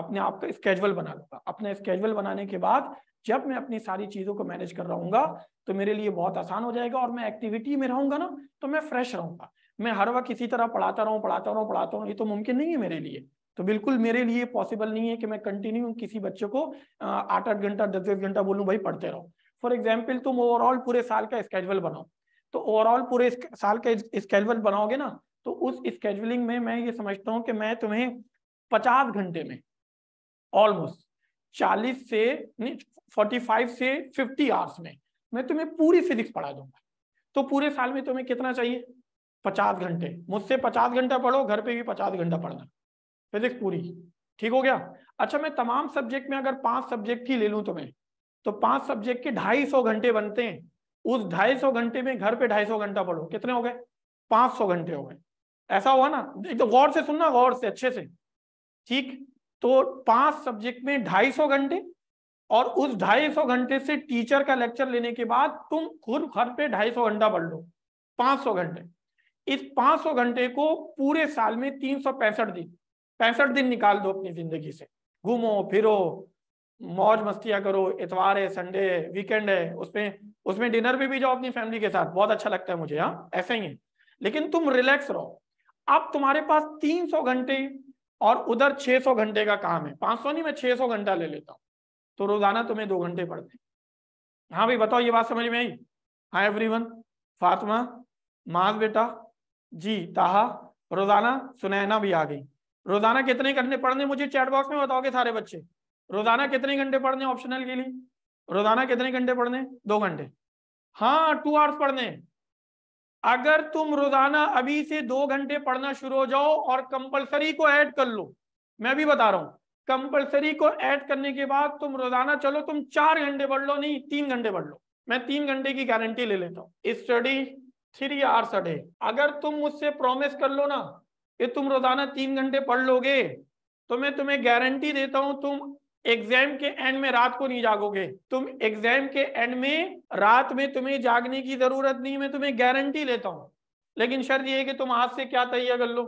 A: अपने आप का स्केजुअल बना लूंगा अपने स्केजुअल बनाने के बाद जब मैं अपनी सारी चीजों को मैनेज कर रहा तो मेरे लिए बहुत आसान हो जाएगा और मैं एक्टिविटी में रहूंगा ना तो मैं फ्रेश रहूंगा मैं हर वक्त इसी तरह पढ़ाता रहूँ पढ़ाता रहूँ पढ़ाता रहूँ ये तो मुमकिन नहीं है मेरे लिए तो बिल्कुल मेरे लिए पॉसिबल नहीं है कि मैं कंटिन्यू किसी बच्चे को आठ आठ घंटा दस दस घंटा बोलूँ भाई पढ़ते रहो फॉर एग्जाम्पल तुम ओवरऑल पूरे साल का स्केजुअल बनाओ तो ओवरऑल पूरे साल का स्केजुअल बनाओगे ना तो उस स्केजुअलिंग में मैं ये समझता हूँ कि मैं तुम्हें पचास घंटे में ऑलमोस्ट चालीस से फोर्टी फाइव से फिफ्टी आवर्स में मैं तुम्हें पूरी फिजिक्स पढ़ा दूंगा तो पूरे साल में तुम्हें कितना चाहिए पचास घंटे मुझसे पचास घंटा पढ़ो घर पे भी पचास घंटा पढ़ना फिजिक्स पूरी ठीक हो गया अच्छा मैं तमाम सब्जेक्ट में अगर पांच सब्जेक्ट ही ले लूं तुम्हें तो पांच सब्जेक्ट के ढाई सौ घंटे बनते हैं उस ढाई सौ घंटे में घर पे ढाई सौ घंटा पढ़ो कितने हो गए पांच सौ घंटे हो गए ऐसा हुआ ना तो गौर से सुनना गौर से अच्छे से ठीक तो पांच सब्जेक्ट में ढाई सौ घंटे और उस ढाई सौ घंटे से टीचर का लेक्चर लेने के बाद तुम खुद घर पे ढाई सौ घंटा पढ़ लो पांच सौ घंटे इस 500 घंटे को पूरे साल में तीन दिन पैंसठ दिन निकाल दो अपनी जिंदगी से घूमो फिरो मौज मस्तियां करो इतवार है संडे है वीकेंड है उसमें उसमें डिनर पे भी, भी जाओ अपनी फैमिली के साथ बहुत अच्छा लगता है मुझे हाँ ऐसे ही है लेकिन तुम रिलैक्स रहो अब तुम्हारे पास 300 घंटे और उधर 600 घंटे का काम है 500 नहीं मैं 600 घंटा ले लेता हूँ तो रोजाना तुम्हें दो घंटे पड़ते हाँ भाई बताओ ये बात समझ में आई hi everyone Fatima Maaz बेटा जी ताहा रोजाना सुनैना भी आ गई रोजाना कितने घंटे पढ़ने मुझे चैट बॉक्स में बताओगे सारे बच्चे रोजाना कितने घंटे पढ़ने ऑप्शनल के लिए रोजाना कितने घंटे पढ़ने दो घंटे हाँ टू आवर्स पढ़ने अगर तुम रोजाना अभी से दो घंटे पढ़ना शुरू हो जाओ और कंपलसरी को ऐड कर लो मैं भी बता रहा हूं कंपलसरी को ऐड करने के बाद तुम रोजाना चलो तुम चार घंटे पढ़ लो नहीं तीन घंटे पढ़ लो मैं तीन घंटे की गारंटी ले लेता हूँ स्टडी थ्री आवर्स अ अगर तुम मुझसे प्रॉमिस कर लो ना कि तुम रोजाना तीन घंटे पढ़ लोगे तो मैं तुम्हें गारंटी देता हूं तुम एग्जाम के एंड में रात को नहीं जागोगे तुम एग्जाम के एंड में रात में तुम्हें जागने की जरूरत नहीं मैं तुम्हें गारंटी लेता हूं लेकिन शर्त यह कि तुम हाथ से क्या तैयार कर लो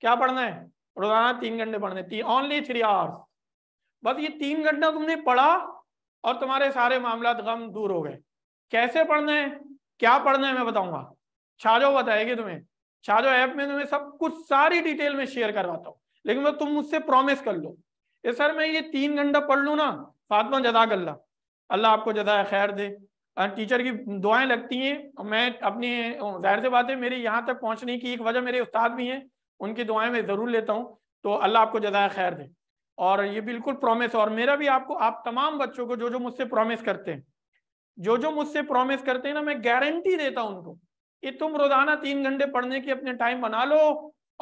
A: क्या पढ़ना है रोजाना तीन घंटे पढ़ने तीन ओनली थ्री आवर्स बस ये तीन घंटा तुमने पढ़ा और तुम्हारे सारे मामला गम दूर हो गए कैसे पढ़ना है क्या पढ़ना है मैं बताऊंगा छाजो बताएगी तुम्हें छाजो ऐप में तुम्हें सब कुछ सारी डिटेल में शेयर करवाता हूँ लेकिन मैं तुम मुझसे प्रॉमिस कर लो ये सर मैं ये तीन घंटा पढ़ लूँ ना फातमा जदाक अल्लाह अल्लाह आपको जदा खैर दे टीचर की दुआएं लगती हैं और मैं अपनी जाहिर से बात है मेरी यहाँ तक पहुँचने की एक वजह मेरे उस्ताद भी हैं उनकी दुआएं मैं ज़रूर लेता हूँ तो अल्लाह आपको जदाय खैर दे और ये बिल्कुल प्रॉमिस और मेरा भी आपको आप तमाम बच्चों को जो जो मुझसे प्रॉमिस करते हैं जो जो मुझसे प्रॉमिस करते हैं ना मैं गारंटी देता हूँ उनको कि तुम रोजाना तीन घंटे पढ़ने की अपने टाइम बना लो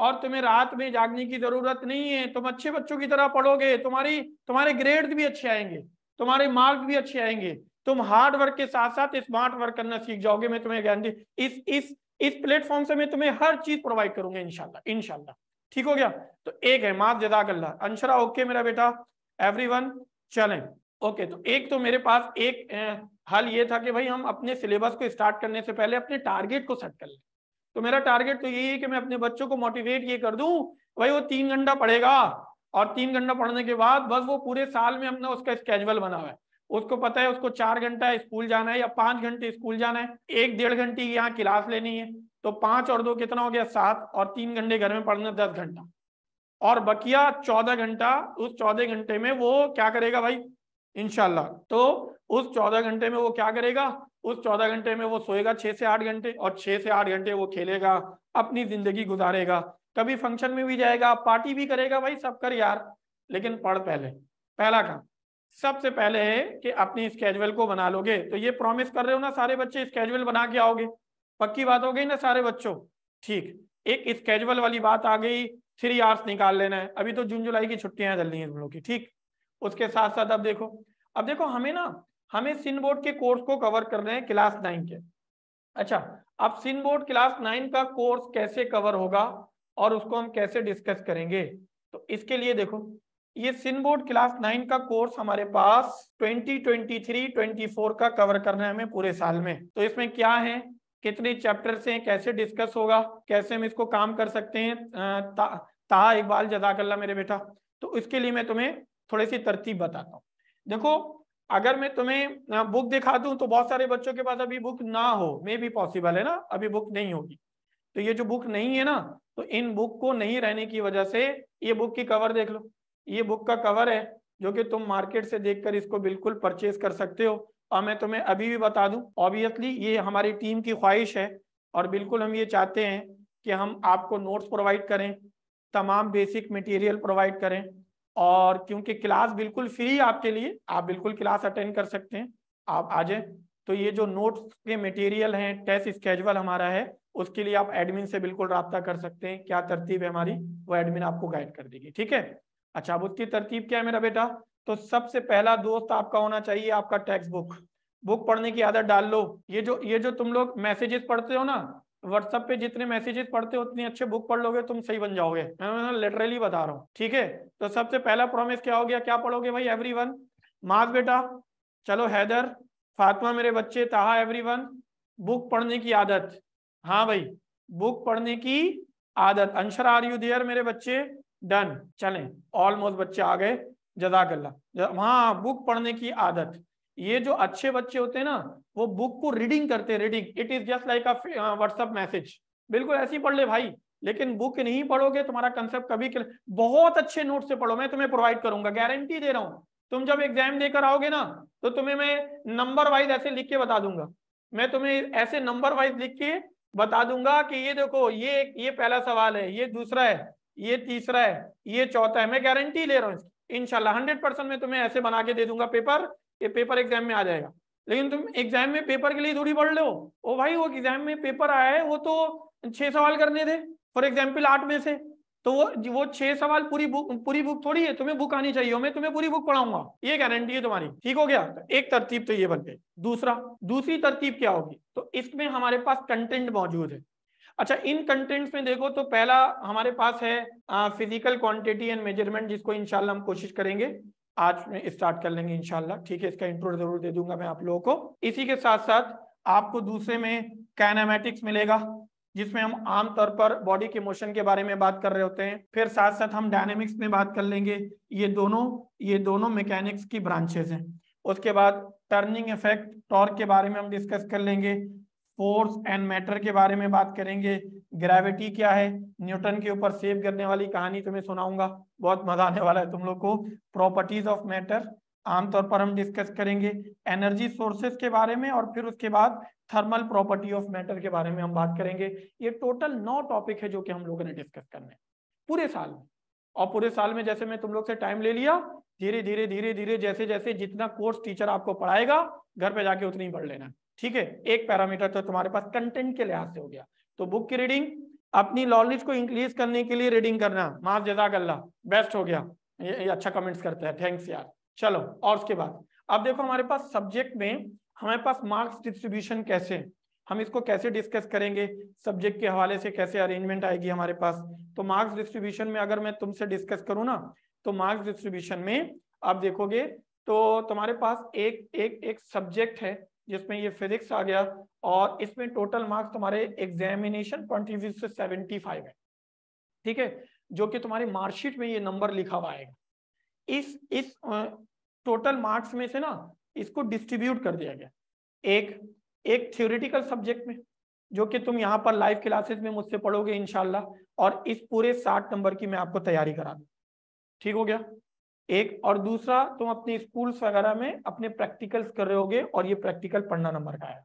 A: और तुम्हें रात में जागने की जरूरत नहीं है तुम अच्छे बच्चों की तरह पढ़ोगे तुम्हारी तुम्हारे ग्रेड भी अच्छे आएंगे तुम्हारे मार्क्स भी अच्छे आएंगे तुम हार्ड वर्क के साथ साथ स्मार्ट वर्क करना सीख जाओगे मैं तुम्हें गारंटी इस इस इस प्लेटफॉर्म से मैं तुम्हें हर चीज प्रोवाइड करूंगा इनशाला इनशाला ठीक हो गया तो एक है माफ अल्लाह अंशरा ओके मेरा बेटा एवरी वन चले ओके तो एक तो मेरे पास एक हल ये था कि भाई हम अपने सिलेबस को स्टार्ट करने से पहले अपने टारगेट को सेट कर लें तो मेरा टारगेट तो यही है कि मैं अपने बच्चों को मोटिवेट ये कर दूं भाई वो तीन घंटा पढ़ेगा और तीन घंटा पढ़ने के बाद बस वो पूरे साल में हमने उसका स्केजुअल बना हुआ है उसको पता है उसको चार घंटा स्कूल जाना है या पांच घंटे स्कूल जाना है एक डेढ़ घंटे यहाँ क्लास लेनी है तो पांच और दो कितना हो गया सात और तीन घंटे घर में पढ़ना दस घंटा और बकिया चौदह घंटा उस चौदह घंटे में वो क्या करेगा भाई इनशाला तो उस चौदह घंटे में वो क्या करेगा उस चौदह घंटे में वो सोएगा छह से आठ घंटे और छह से आठ घंटे वो खेलेगा अपनी जिंदगी गुजारेगा कभी फंक्शन में भी जाएगा पार्टी भी करेगा भाई सब कर यार लेकिन पढ़ पहले पहला काम सबसे पहले है कि अपनी स्केजुअल को बना लोगे तो ये प्रॉमिस कर रहे हो ना सारे बच्चे स्केजुअल बना के आओगे पक्की बात हो गई ना सारे बच्चों ठीक एक स्केजुअल वाली बात आ गई थ्री आवर्स निकाल लेना है अभी तो जून जुलाई की छुट्टियां चल रही हैं तुम लोग की ठीक उसके साथ साथ अब देखो अब देखो हमें ना हमें सिन बोर्ड के कोर्स को कवर कर रहे हैं क्लास नाइन के अच्छा अब सिन बोर्ड क्लास नाइन का कोर्स कैसे कवर होगा और उसको हम कैसे डिस्कस करेंगे तो इसके लिए देखो ये सिन बोर्ड क्लास नाइन का कोर्स हमारे पास 2023 24 का कवर करना है हमें पूरे साल में तो इसमें क्या है कितने चैप्टर से कैसे डिस्कस होगा कैसे हम इसको काम कर सकते हैं ता, ता इकबाल जजाकल्ला मेरे बेटा तो इसके लिए मैं तुम्हें थोड़ी सी तरतीब बताता हूँ देखो अगर मैं तुम्हें बुक दिखा दूं तो बहुत सारे बच्चों के पास अभी बुक ना हो मे भी पॉसिबल है ना अभी बुक नहीं होगी तो ये जो बुक नहीं है ना तो इन बुक को नहीं रहने की वजह से ये बुक की कवर देख लो ये बुक का कवर है जो कि तुम मार्केट से देखकर इसको बिल्कुल परचेज कर सकते हो और मैं तुम्हें अभी भी बता दूं ऑब्वियसली ये हमारी टीम की ख्वाहिश है और बिल्कुल हम ये चाहते हैं कि हम आपको नोट्स प्रोवाइड करें तमाम बेसिक मटेरियल प्रोवाइड करें और क्योंकि क्लास बिल्कुल फ्री आपके लिए आप बिल्कुल क्लास अटेंड कर सकते हैं आप आ जाए तो ये जो नोट्स के मटेरियल हैं टेस्ट स्केजुअल हमारा है उसके लिए आप एडमिन से बिल्कुल रबता कर सकते हैं क्या तरतीब है हमारी वो एडमिन आपको गाइड कर देगी ठीक है अच्छा अब उसकी तरतीब क्या है मेरा बेटा तो सबसे पहला दोस्त आपका होना चाहिए आपका टेक्स्ट बुक बुक पढ़ने की आदत डाल लो ये जो ये जो तुम लोग मैसेजेस पढ़ते हो ना व्हाट्सएप पे जितने मैसेजेस पढ़ते हो उतने अच्छे बुक पढ़ लोगे तुम सही बन जाओगे मैं लिटरली बता रहा हूँ ठीक है तो सबसे पहला प्रॉमिस क्या हो गया क्या पढ़ोगे भाई एवरी वन बेटा चलो हैदर फातमा मेरे बच्चे ताहा एवरी बुक पढ़ने की आदत हाँ भाई बुक पढ़ने की आदत अंशर आर यू देयर मेरे बच्चे डन चले ऑलमोस्ट बच्चे आ गए जदाकल्ला हाँ बुक पढ़ने की आदत ये जो अच्छे बच्चे होते हैं ना वो बुक को रीडिंग करते reading it is just like a WhatsApp message बिल्कुल ऐसी पढ़ ले भाई लेकिन बुक नहीं पढ़ोगे तुम्हारा कंसेप्ट कभी के बहुत अच्छे नोट से पढ़ो मैं तुम्हें प्रोवाइड करूंगा गारंटी दे रहा हूँ तुम जब एग्जाम देकर आओगे ना तो तुम्हें मैं नंबर वाइज ऐसे लिख के बता दूंगा मैं तुम्हें ऐसे नंबर वाइज लिख के बता दूंगा कि ये देखो ये ये पहला सवाल है ये दूसरा है ये तीसरा है ये चौथा है मैं गारंटी ले रहा हूँ इनशाला हंड्रेड परसेंट मैं तुम्हें ऐसे बना के दे दूंगा पेपर ये पेपर एग्जाम में आ जाएगा लेकिन तुम एग्जाम में पेपर के लिए थोड़ी पढ़ लो ओ भाई वो एग्जाम में पेपर आया है वो तो छह सवाल करने थे फॉर एग्जाम्पल आठ में से तो वो वो छह सवाल पूरी बुक पूरी बुक थोड़ी है तुम्हें बुक आनी चाहिए मैं तुम्हें पूरी बुक पढ़ाऊंगा ये गारंटी है तुम्हारी ठीक हो गया तो एक तरतीब तो ये बन गई दूसरा दूसरी तरतीब क्या होगी तो इसमें हमारे पास कंटेंट मौजूद है अच्छा इन कंटेंट्स में देखो तो पहला हमारे पास है फिजिकल क्वांटिटी एंड मेजरमेंट जिसको इनशाला हम कोशिश करेंगे आज में स्टार्ट कर लेंगे इनशाला ठीक है इसका इंट्रो जरूर दे दूंगा मैं आप लोगों को इसी के साथ साथ आपको दूसरे में कैनामेटिक्स मिलेगा जिसमें हम आमतौर पर बॉडी के मोशन के बारे में बात कर रहे होते हैं फिर साथ साथ हम डायनेमिक्स में बात कर लेंगे ये दोनों ये दोनों मैकेनिक्स की ब्रांचेज हैं उसके बाद टर्निंग इफेक्ट टॉर्क के बारे में हम डिस्कस कर लेंगे फोर्स एंड मैटर के बारे में बात करेंगे ग्रेविटी क्या है न्यूटन के ऊपर सेव करने वाली कहानी तुम्हें सुनाऊंगा बहुत मजा आने वाला है तुम लोग को प्रॉपर्टीज ऑफ मैटर आमतौर पर हम डिस्कस करेंगे एनर्जी सोर्सेस के बारे में और फिर उसके बाद थर्मल प्रॉपर्टी ऑफ मैटर के बारे में हम बात करेंगे ये टोटल नौ टॉपिक है जो कि हम लोगों ने डिस्कस करने पूरे साल में और पूरे साल में जैसे मैं तुम लोग से टाइम ले लिया धीरे धीरे धीरे धीरे जैसे जैसे जितना कोर्स टीचर आपको पढ़ाएगा घर पे जाके उतनी पढ़ लेना ठीक है एक पैरामीटर तो तुम्हारे पास कंटेंट के लिहाज से हो गया तो बुक की रीडिंग अपनी नॉलेज को इंक्रीज करने के लिए रीडिंग करना माफ अल्लाह बेस्ट हो गया ये, ये अच्छा कमेंट्स करता है थैंक्स यार चलो और उसके बाद अब देखो हमारे पास सब्जेक्ट में हमारे पास मार्क्स डिस्ट्रीब्यूशन कैसे हम इसको कैसे डिस्कस करेंगे सब्जेक्ट के हवाले से कैसे अरेंजमेंट आएगी हमारे पास तो मार्क्स डिस्ट्रीब्यूशन में अगर मैं तुमसे डिस्कस करूँ ना तो मार्क्स डिस्ट्रीब्यूशन में आप देखोगे तो तुम्हारे पास एक एक एक सब्जेक्ट है जिसमें ये फिजिक्स आ गया और इसमें टोटल मार्क्स तुम्हारे एग्जामिनेशन पॉइंट ऑफ व्यू से सेवेंटी है ठीक है जो कि तुम्हारे मार्कशीट में ये नंबर लिखा हुआ आएगा इस इस टोटल मार्क्स में से ना इसको डिस्ट्रीब्यूट कर दिया गया एक एक थ्योरेटिकल सब्जेक्ट में जो कि तुम यहाँ पर लाइव क्लासेस में मुझसे पढ़ोगे इनशाला और इस पूरे साठ नंबर की मैं आपको तैयारी करा दूँ ठीक हो गया एक और दूसरा तुम अपने स्कूल्स वगैरह में अपने प्रैक्टिकल्स कर रहे होगे और ये प्रैक्टिकल पढ़ना नंबर का है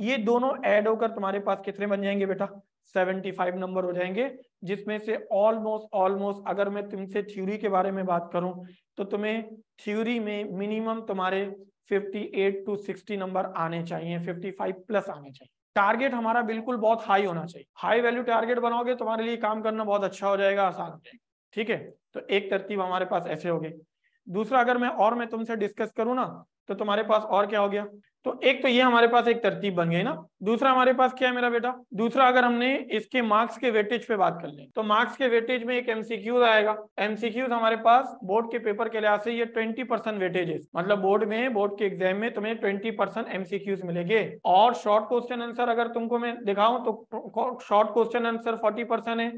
A: ये दोनों ऐड होकर तुम्हारे पास कितने बन जाएंगे बेटा 75 नंबर हो जाएंगे जिसमें से ऑलमोस्ट ऑलमोस्ट अगर मैं तुमसे थ्योरी के बारे में बात करूं तो तुम्हें थ्योरी में मिनिमम तुम्हारे 58 टू 60 नंबर आने चाहिए 55 प्लस आने चाहिए टारगेट हमारा बिल्कुल बहुत हाई होना चाहिए हाई वैल्यू टारगेट बनाओगे तुम्हारे लिए काम करना बहुत अच्छा हो जाएगा आसान हो जाएगा ठीक है तो एक तरतीब हमारे पास ऐसे हो गई दूसरा अगर मैं और मैं तुमसे डिस्कस करूँ ना तो तुम्हारे पास और क्या हो गया तो एक तो ये हमारे पास एक तरतीब बन गई ना दूसरा हमारे पास क्या है मेरा बेटा दूसरा अगर हमने इसके मार्क्स के वेटेज पे बात कर लें तो मार्क्स के वेटेज में एक एमसीक्यूज आएगा एमसीक्यूज हमारे पास बोर्ड के पेपर के लिहाज से ये 20 परसेंट वेटेजेस मतलब बोर्ड में बोर्ड के एग्जाम में तुम्हें ट्वेंटी परसेंट एमसीक्यूज मिलेंगे और शॉर्ट क्वेश्चन आंसर अगर तुमको मैं दिखाऊं तो शॉर्ट क्वेश्चन आंसर फोर्टी है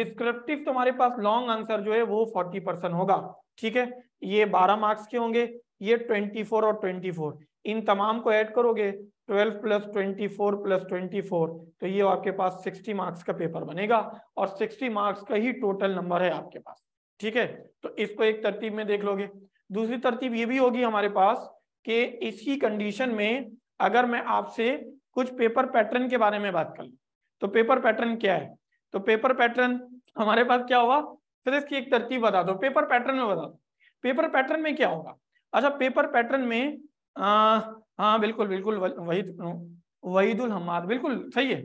A: डिस्क्रिप्टिव तुम्हारे पास लॉन्ग आंसर जो है वो फोर्टी होगा ठीक है ये बारह मार्क्स के होंगे ये ट्वेंटी और ट्वेंटी इन तमाम को ऐड करोगे 12 प्लस 24 प्लस 24 तो ये आपके पास 60 मार्क्स का पेपर बनेगा और 60 मार्क्स का ही टोटल नंबर है आपके पास ठीक है तो इसको एक तरतीब में देख लोगे दूसरी तरतीब ये भी होगी हमारे पास कि इसी कंडीशन में अगर मैं आपसे कुछ पेपर पैटर्न के बारे में बात कर लू तो पेपर पैटर्न क्या है तो पेपर पैटर्न हमारे पास क्या हुआ फिर इसकी एक तरतीब बता दो पेपर पैटर्न में बता दो पेपर पैटर्न में क्या होगा अच्छा पेपर पैटर्न में हाँ बिल्कुल बिल्कुल वहीद वहीदुल हमाद बिल्कुल सही है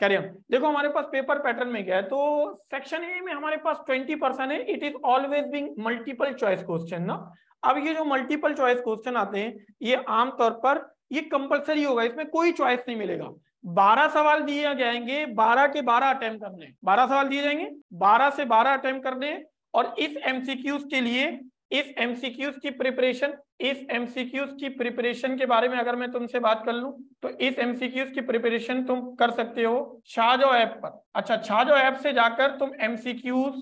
A: कह रहे हम देखो हमारे पास पेपर पैटर्न में क्या है तो सेक्शन ए में हमारे पास ट्वेंटी परसेंट है it is always being multiple choice question ना अब ये जो मल्टीपल चॉइस क्वेश्चन आते हैं ये आमतौर पर ये कंपलसरी होगा इसमें कोई चॉइस नहीं मिलेगा बारह सवाल दिए जाएंगे बारह के बारह अटेम्प करने बारह सवाल दिए जाएंगे बारह से बारह अटेम्प करने और इस एमसीक्यूज के लिए इफ एमसीक्यूज की प्रिपरेशन इस एमसीक्यूज की प्रिपरेशन के बारे में अगर मैं तुमसे बात कर लू तो इस एमसीक्यूज की प्रिपरेशन तुम कर सकते हो छाजो ऐप पर अच्छा छाजो ऐप से जाकर तुम एमसीक्यूज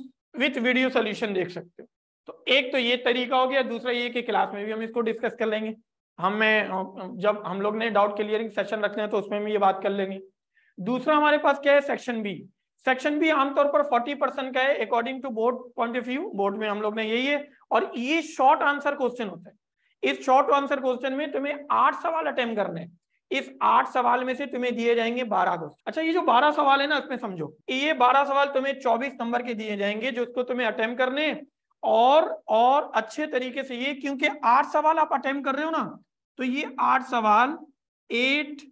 A: विथ वीडियो सोल्यूशन देख सकते हो तो एक तो ये तरीका हो गया दूसरा ये कि क्लास में भी हम इसको डिस्कस कर लेंगे हमें जब हम लोग ने डाउट क्लियरिंग सेशन रखने हैं तो उसमें भी ये बात कर लेंगे दूसरा हमारे पास क्या है सेक्शन बी सेक्शन भी आमतौर पर 40 परसेंट का है according to board point of view board में हम लोग ने यही है और ये शॉर्ट आंसर क्वेश्चन होता है इस शॉर्ट आंसर क्वेश्चन में तुम्हें आठ सवाल अटेम्प करने हैं इस आठ सवाल में से तुम्हें दिए जाएंगे बारह क्वेश्चन अच्छा ये जो बारह सवाल है ना उसमें समझो ये बारह सवाल तुम्हें चौबीस नंबर के दिए जाएंगे जो उसको तुम्हें अटेम्प करने और और अच्छे तरीके से ये क्योंकि आठ सवाल आप अटेम कर रहे हो ना तो ये आठ सवाल eight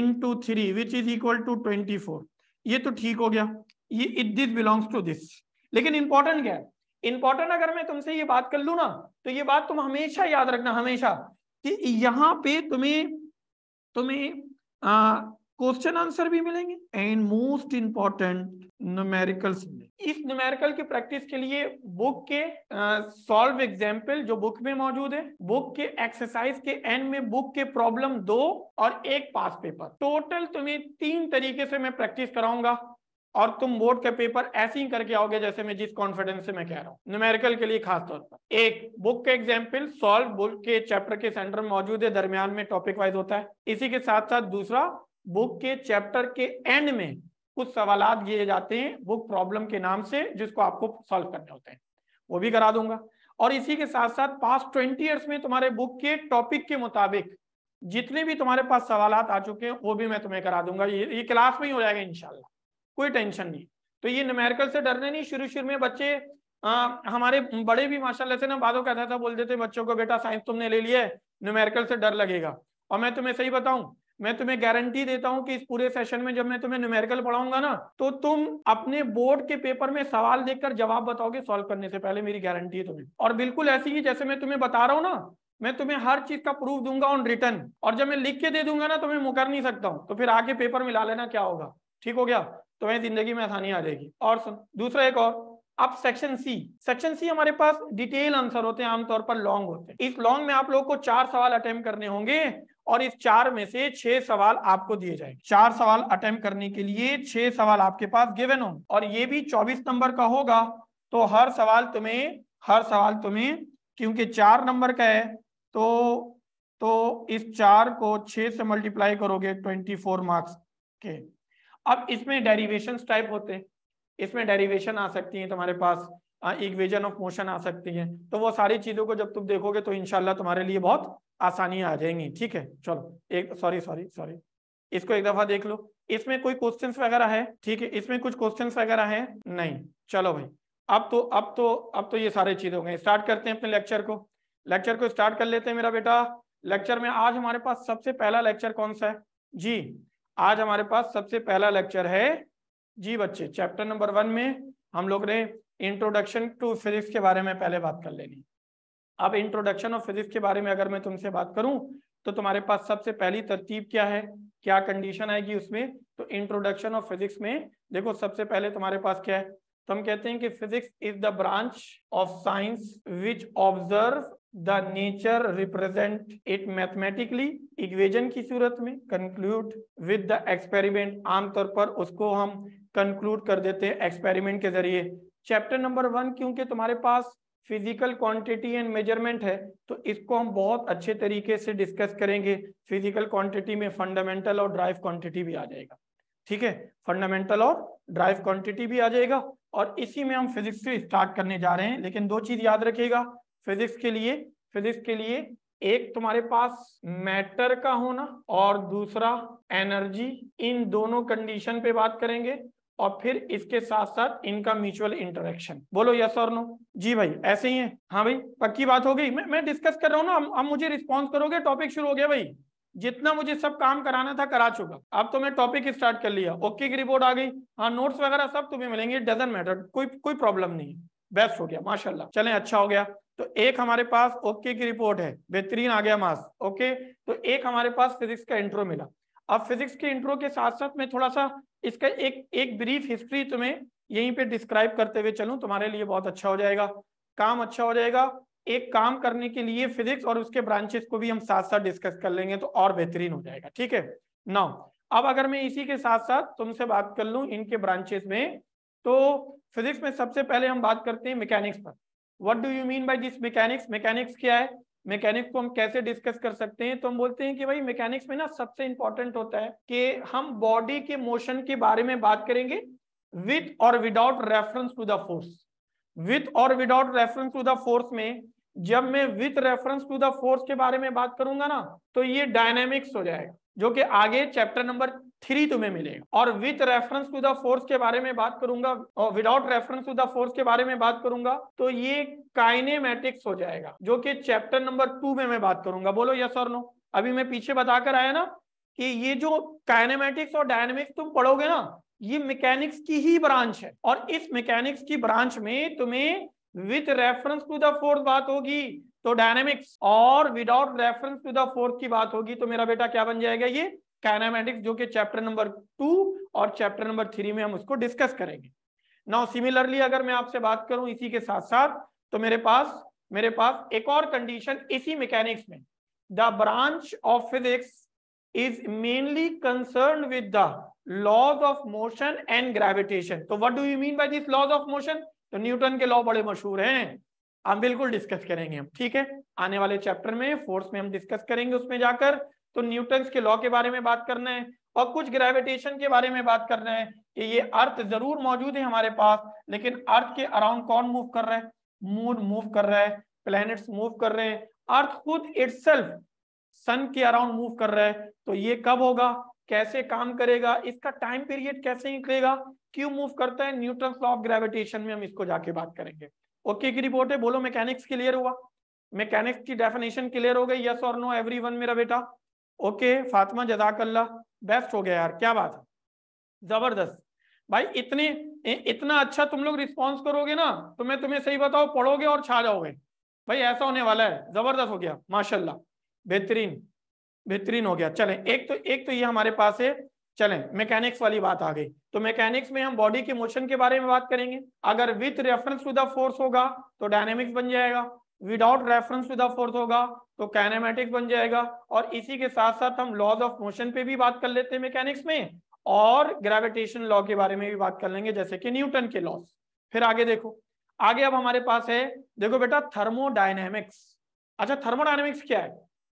A: into three which is equal to twenty four ये तो ठीक हो गया ये it this belongs to this लेकिन इंपॉर्टेंट क्या है इंपॉर्टेंट अगर मैं तुमसे ये बात कर लू ना तो ये बात तुम हमेशा याद रखना हमेशा कि यहाँ पे तुम्हें तुम्हें क्वेश्चन आंसर भी मिलेंगे एंड मोस्ट इंपॉर्टेंट न्यूमेरिकल्स इस न्यूमेरिकल की प्रैक्टिस के लिए बुक के सॉल्व uh, एग्जाम्पल जो बुक में मौजूद है बुक के एक्सरसाइज के एंड में बुक के प्रॉब्लम दो और एक पास पेपर टोटल तुम्हें तीन तरीके से मैं प्रैक्टिस कराऊंगा और तुम बोर्ड के पेपर ऐसे ही करके आओगे जैसे मैं जिस कॉन्फिडेंस से मैं कह रहा हूँ न्यूमेरिकल के लिए खास तौर पर एक बुक के एग्जाम्पल सॉल्व बुक के चैप्टर के सेंटर मौजूद है दरमियान में टॉपिक वाइज होता है इसी के साथ साथ दूसरा बुक के चैप्टर के एंड में कुछ सवाल दिए जाते हैं बुक प्रॉब्लम के नाम से जिसको आपको सॉल्व करने होते हैं वो भी करा दूंगा और इसी के साथ साथ पास ट्वेंटी ईयर्स में तुम्हारे बुक के टॉपिक के मुताबिक जितने भी तुम्हारे पास सवाल आ चुके हैं वो भी मैं तुम्हें करा दूंगा ये, ये क्लास में ही हो जाएगा इनशाला कोई टेंशन नहीं तो ये न्यूमेरिकल से डरने नहीं शुरू शुरू में बच्चे आ, हमारे बड़े भी माशाल्लाह से ना बातों कहता था बोल देते बच्चों को बेटा साइंस तुमने ले लिया है न्यूमेरिकल से डर लगेगा और मैं तुम्हें सही बताऊं मैं तुम्हें गारंटी देता हूं कि इस पूरे सेशन में जब मैं तुम्हें न्यूमेरिकल पढ़ाऊंगा ना तो तुम अपने बोर्ड के पेपर में सवाल देखकर जवाब बताओगे सॉल्व करने से पहले मेरी गारंटी है तुम्हें और बिल्कुल ऐसी ही जैसे मैं तुम्हें बता रहा हूँ ना मैं तुम्हें हर चीज का प्रूफ दूंगा ऑन रिटर्न और जब मैं लिख के दे दूंगा ना तो मैं मुकर नहीं सकता हूँ तो फिर आगे पेपर में ला लेना क्या होगा ठीक हो गया तुम्हें तो जिंदगी में आसानी आ जाएगी और दूसरा एक और अब सेक्शन सी सेक्शन सी हमारे पास डिटेल आंसर होते हैं आमतौर पर लॉन्ग होते हैं इस लॉन्ग में आप लोग को चार सवाल अटेम्प्ट करने होंगे और इस चार में से छह सवाल आपको दिए जाएंगे चार सवाल अटेम्प करने के लिए छह सवाल आपके पास गिवन हो और ये भी चौबीस नंबर का होगा तो हर सवाल तुम्हें हर सवाल तुम्हें क्योंकि चार नंबर का है तो तो इस चार को छह से मल्टीप्लाई करोगे ट्वेंटी फोर मार्क्स के अब इसमें डेरिवेशन टाइप होते हैं इसमें डेरिवेशन आ सकती है तुम्हारे पास इक्वेजन ऑफ मोशन आ सकती है तो वो सारी चीजों को जब तुम देखोगे तो इनशाला तुम्हारे लिए बहुत आसानी आ जाएंगी ठीक है चलो एक सॉरी सॉरी सॉरी इसको एक दफा देख लो इसमें कोई क्वेश्चन वगैरह है ठीक है इसमें कुछ क्वेश्चन वगैरह है नहीं चलो भाई अब तो अब तो अब तो ये सारे चीजें हो गए स्टार्ट करते हैं अपने लेक्चर को लेक्चर को स्टार्ट कर लेते हैं मेरा बेटा लेक्चर में आज हमारे पास सबसे पहला लेक्चर कौन सा है जी आज हमारे पास सबसे पहला लेक्चर है जी बच्चे चैप्टर नंबर वन में हम लोग ने इंट्रोडक्शन टू फिजिक्स के बारे में पहले बात कर लेनी अब इंट्रोडक्शन ऑफ फिजिक्स के बारे में अगर मैं तुमसे बात करूं तो तुम्हारे पास सबसे पहली तरतीब क्या है क्या कंडीशन आएगी उसमें तो इंट्रोडक्शन ऑफ फिजिक्स में देखो सबसे पहले तुम्हारे पास क्या है तो हम कहते हैं कि physics is the branch of science which observe the nature represent it mathematically equation की सूरत में कंक्लूड विद द एक्सपेरिमेंट आमतौर पर उसको हम कंक्लूड कर देते हैं एक्सपेरिमेंट के जरिए चैप्टर नंबर वन क्योंकि तुम्हारे पास फिजिकल क्वांटिटी एंड मेजरमेंट है तो इसको हम बहुत अच्छे तरीके से डिस्कस करेंगे फिजिकल क्वांटिटी में फंडामेंटल और ड्राइव क्वांटिटी भी आ जाएगा ठीक है फंडामेंटल और ड्राइव क्वांटिटी भी आ जाएगा और इसी में हम फिजिक्स से स्टार्ट करने जा रहे हैं लेकिन दो चीज याद रखिएगा फिजिक्स के लिए फिजिक्स के लिए एक तुम्हारे पास मैटर का होना और दूसरा एनर्जी इन दोनों कंडीशन पे बात करेंगे और फिर इसके साथ साथ इनका म्यूचुअल इंटरेक्शन बोलो यस और नो जी भाई ऐसे ही है हाँ भाई पक्की बात हो गई मैं मैं डिस्कस कर रहा हूँ ना अब मुझे रिस्पॉन्स करोगे टॉपिक शुरू हो गया भाई जितना मुझे सब काम कराना था करा चुका अब तो मैं टॉपिक स्टार्ट कर लिया ओके की रिपोर्ट आ गई हाँ नोट्स वगैरह सब तुम्हें मिलेंगे डजेंट मैटर कोई कोई प्रॉब्लम नहीं है बेस्ट हो गया माशाल्लाह चलें अच्छा हो गया तो एक हमारे पास ओके की रिपोर्ट है बेहतरीन आ गया मास ओके तो एक हमारे पास फिजिक्स का इंट्रो मिला अब फिजिक्स के इंट्रो के साथ साथ मैं थोड़ा सा इसका एक एक ब्रीफ हिस्ट्री तुम्हें यहीं पे डिस्क्राइब करते हुए चलूं तुम्हारे लिए बहुत अच्छा हो जाएगा काम अच्छा हो जाएगा एक काम करने के लिए फिजिक्स और उसके ब्रांचेस को भी हम साथ साथ डिस्कस कर लेंगे तो और बेहतरीन हो जाएगा ठीक है नाउ अब अगर मैं इसी के साथ साथ तुमसे बात कर लू इनके ब्रांचेस में तो फिजिक्स में सबसे पहले हम बात करते हैं मैकेनिक्स पर what do you mean by this mechanics mechanics क्या है मैकेनिक्स को हम कैसे डिस्कस कर सकते हैं तो हम बोलते हैं कि भाई मैकेनिक्स में ना सबसे इंपॉर्टेंट होता है कि हम बॉडी के मोशन के बारे में बात करेंगे विथ और without reference to the force with और without reference to the force में जब मैं with reference to the force के बारे में बात करूंगा ना तो ये डायनेमिक्स हो जाएगा जो कि आगे चैप्टर नंबर थ्री तुम्हें मिलेगा और with reference to the force के बारे में बात करूंगा और without reference to the force के बारे में बात करूंगा तो ये काइनेमेटिक्स हो जाएगा जो कि चैप्टर नंबर टू में मैं बात करूंगा बोलो यस और नो अभी मैं पीछे बताकर आया ना कि ये जो काइनेमेटिक्स और डायनेमिक्स तुम पढ़ोगे ना ये मैकेनिक्स की ही ब्रांच है और इस मैकेनिक्स की ब्रांच में तुम्हें with reference to the force बात होगी तो डायनेमिक्स और without reference to the force की बात होगी तो मेरा बेटा क्या बन जाएगा ये काइनामेटिक्स जो कि चैप्टर नंबर टू और चैप्टर नंबर थ्री में हम उसको डिस्कस करेंगे नाउ सिमिलरली अगर मैं आपसे बात करूं इसी के साथ साथ तो मेरे पास मेरे पास एक और कंडीशन इसी मैकेनिक्स में the branch of physics is mainly concern with the laws of motion and gravitation तो what do you mean by this laws of motion तो न्यूटन के लॉ बड़े मशहूर हैं हम बिल्कुल डिस्कस करेंगे हम ठीक है आने वाले चैप्टर में फोर्स में हम डिस्कस करेंगे उसमें जाकर तो न्यूटन के लॉ के बारे में बात कर रहे हैं और कुछ ग्रेविटेशन के बारे में बात कर रहे हैं कि ये अर्थ जरूर मौजूद है हमारे पास लेकिन अर्थ के अराउंड कौन मूव कर रहा है मून मूव कर रहा है प्लैनेट्स मूव कर रहे हैं अर्थ खुद इटसेल्फ सन के अराउंड मूव कर रहा है तो ये कब होगा कैसे काम करेगा इसका टाइम पीरियड कैसे निकलेगा क्यों मूव करता है न्यूट्रन लॉ ऑफ ग्रेविटेशन में हम इसको जाके बात करेंगे ओके की रिपोर्ट है बोलो मैकेनिक्स क्लियर हुआ मैकेनिक्स की डेफिनेशन क्लियर हो गई यस और नो एवरी मेरा बेटा ओके फातिमा जदाकल्ला बेस्ट हो गया यार क्या बात है जबरदस्त भाई इतने इतना अच्छा तुम लोग रिस्पॉन्स करोगे ना तो मैं तुम्हें सही बताओ पढ़ोगे और छा जाओगे भाई ऐसा होने वाला है जबरदस्त हो गया माशाल्लाह बेहतरीन बेहतरीन हो गया चलें एक तो एक तो ये हमारे पास है चलें मैकेनिक्स वाली बात आ गई तो मैकेनिक्स में हम बॉडी के मोशन के बारे में बात करेंगे अगर with reference to the force होगा तो डायनेमिक्स बन जाएगा विदाउट रेफरेंस विद फोर्स होगा तो कैनेमेटिक्स बन जाएगा और इसी के साथ साथ हम लॉज ऑफ मोशन पे भी बात कर लेते हैं मैकेनिक्स में और ग्रेविटेशन लॉ के बारे में भी बात कर लेंगे जैसे कि न्यूटन के लॉस फिर आगे देखो आगे अब हमारे पास है देखो बेटा थर्मोडाइनेमिक्स अच्छा थर्मोडाइनेमिक्स क्या है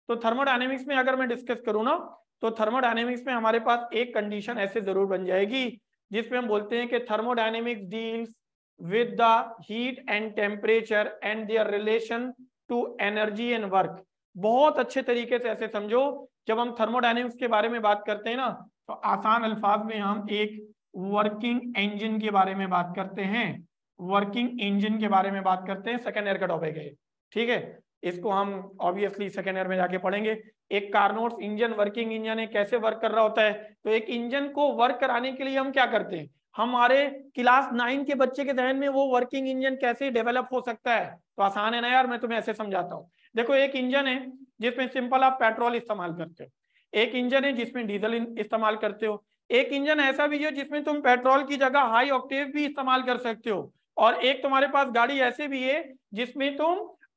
A: तो थर्मोडाइनेमिक्स में अगर मैं डिस्कस करूँ ना तो थर्मोडाइनेमिक्स में हमारे पास एक कंडीशन ऐसे जरूर बन जाएगी जिसमें हम बोलते हैं कि thermodynamics deals with the heat and temperature and their relation to energy and work बहुत अच्छे तरीके से ऐसे समझो जब हम थर्मोडाइनमिक्स के बारे में बात करते हैं ना तो आसान अल्फाज में हम एक वर्किंग इंजन के बारे में बात करते हैं वर्किंग इंजन के बारे में बात करते हैं सेकेंड ईयर का टॉपिक है ठीक है इसको हम ऑब्वियसली सेकेंड ईयर में जाके पढ़ेंगे एक कार्नोट्स इंजन वर्किंग इंजन है कैसे वर्क कर रहा होता है तो एक इंजन को वर्क कराने के लिए हम क्या करते हैं हमारे क्लास नाइन के बच्चे के जहन में वो वर्किंग इंजन कैसे डेवलप हो सकता है तो आसान है ना यार मैं तुम्हें ऐसे समझाता हूँ देखो एक इंजन है जिसमें सिंपल आप पेट्रोल इस्तेमाल करते हो एक इंजन है जिसमें डीजल इस्तेमाल करते हो एक इंजन ऐसा भी है जिसमें तुम पेट्रोल की जगह हाई ऑक्टेव भी इस्तेमाल कर सकते हो और एक तुम्हारे पास गाड़ी ऐसे भी है जिसमें तुम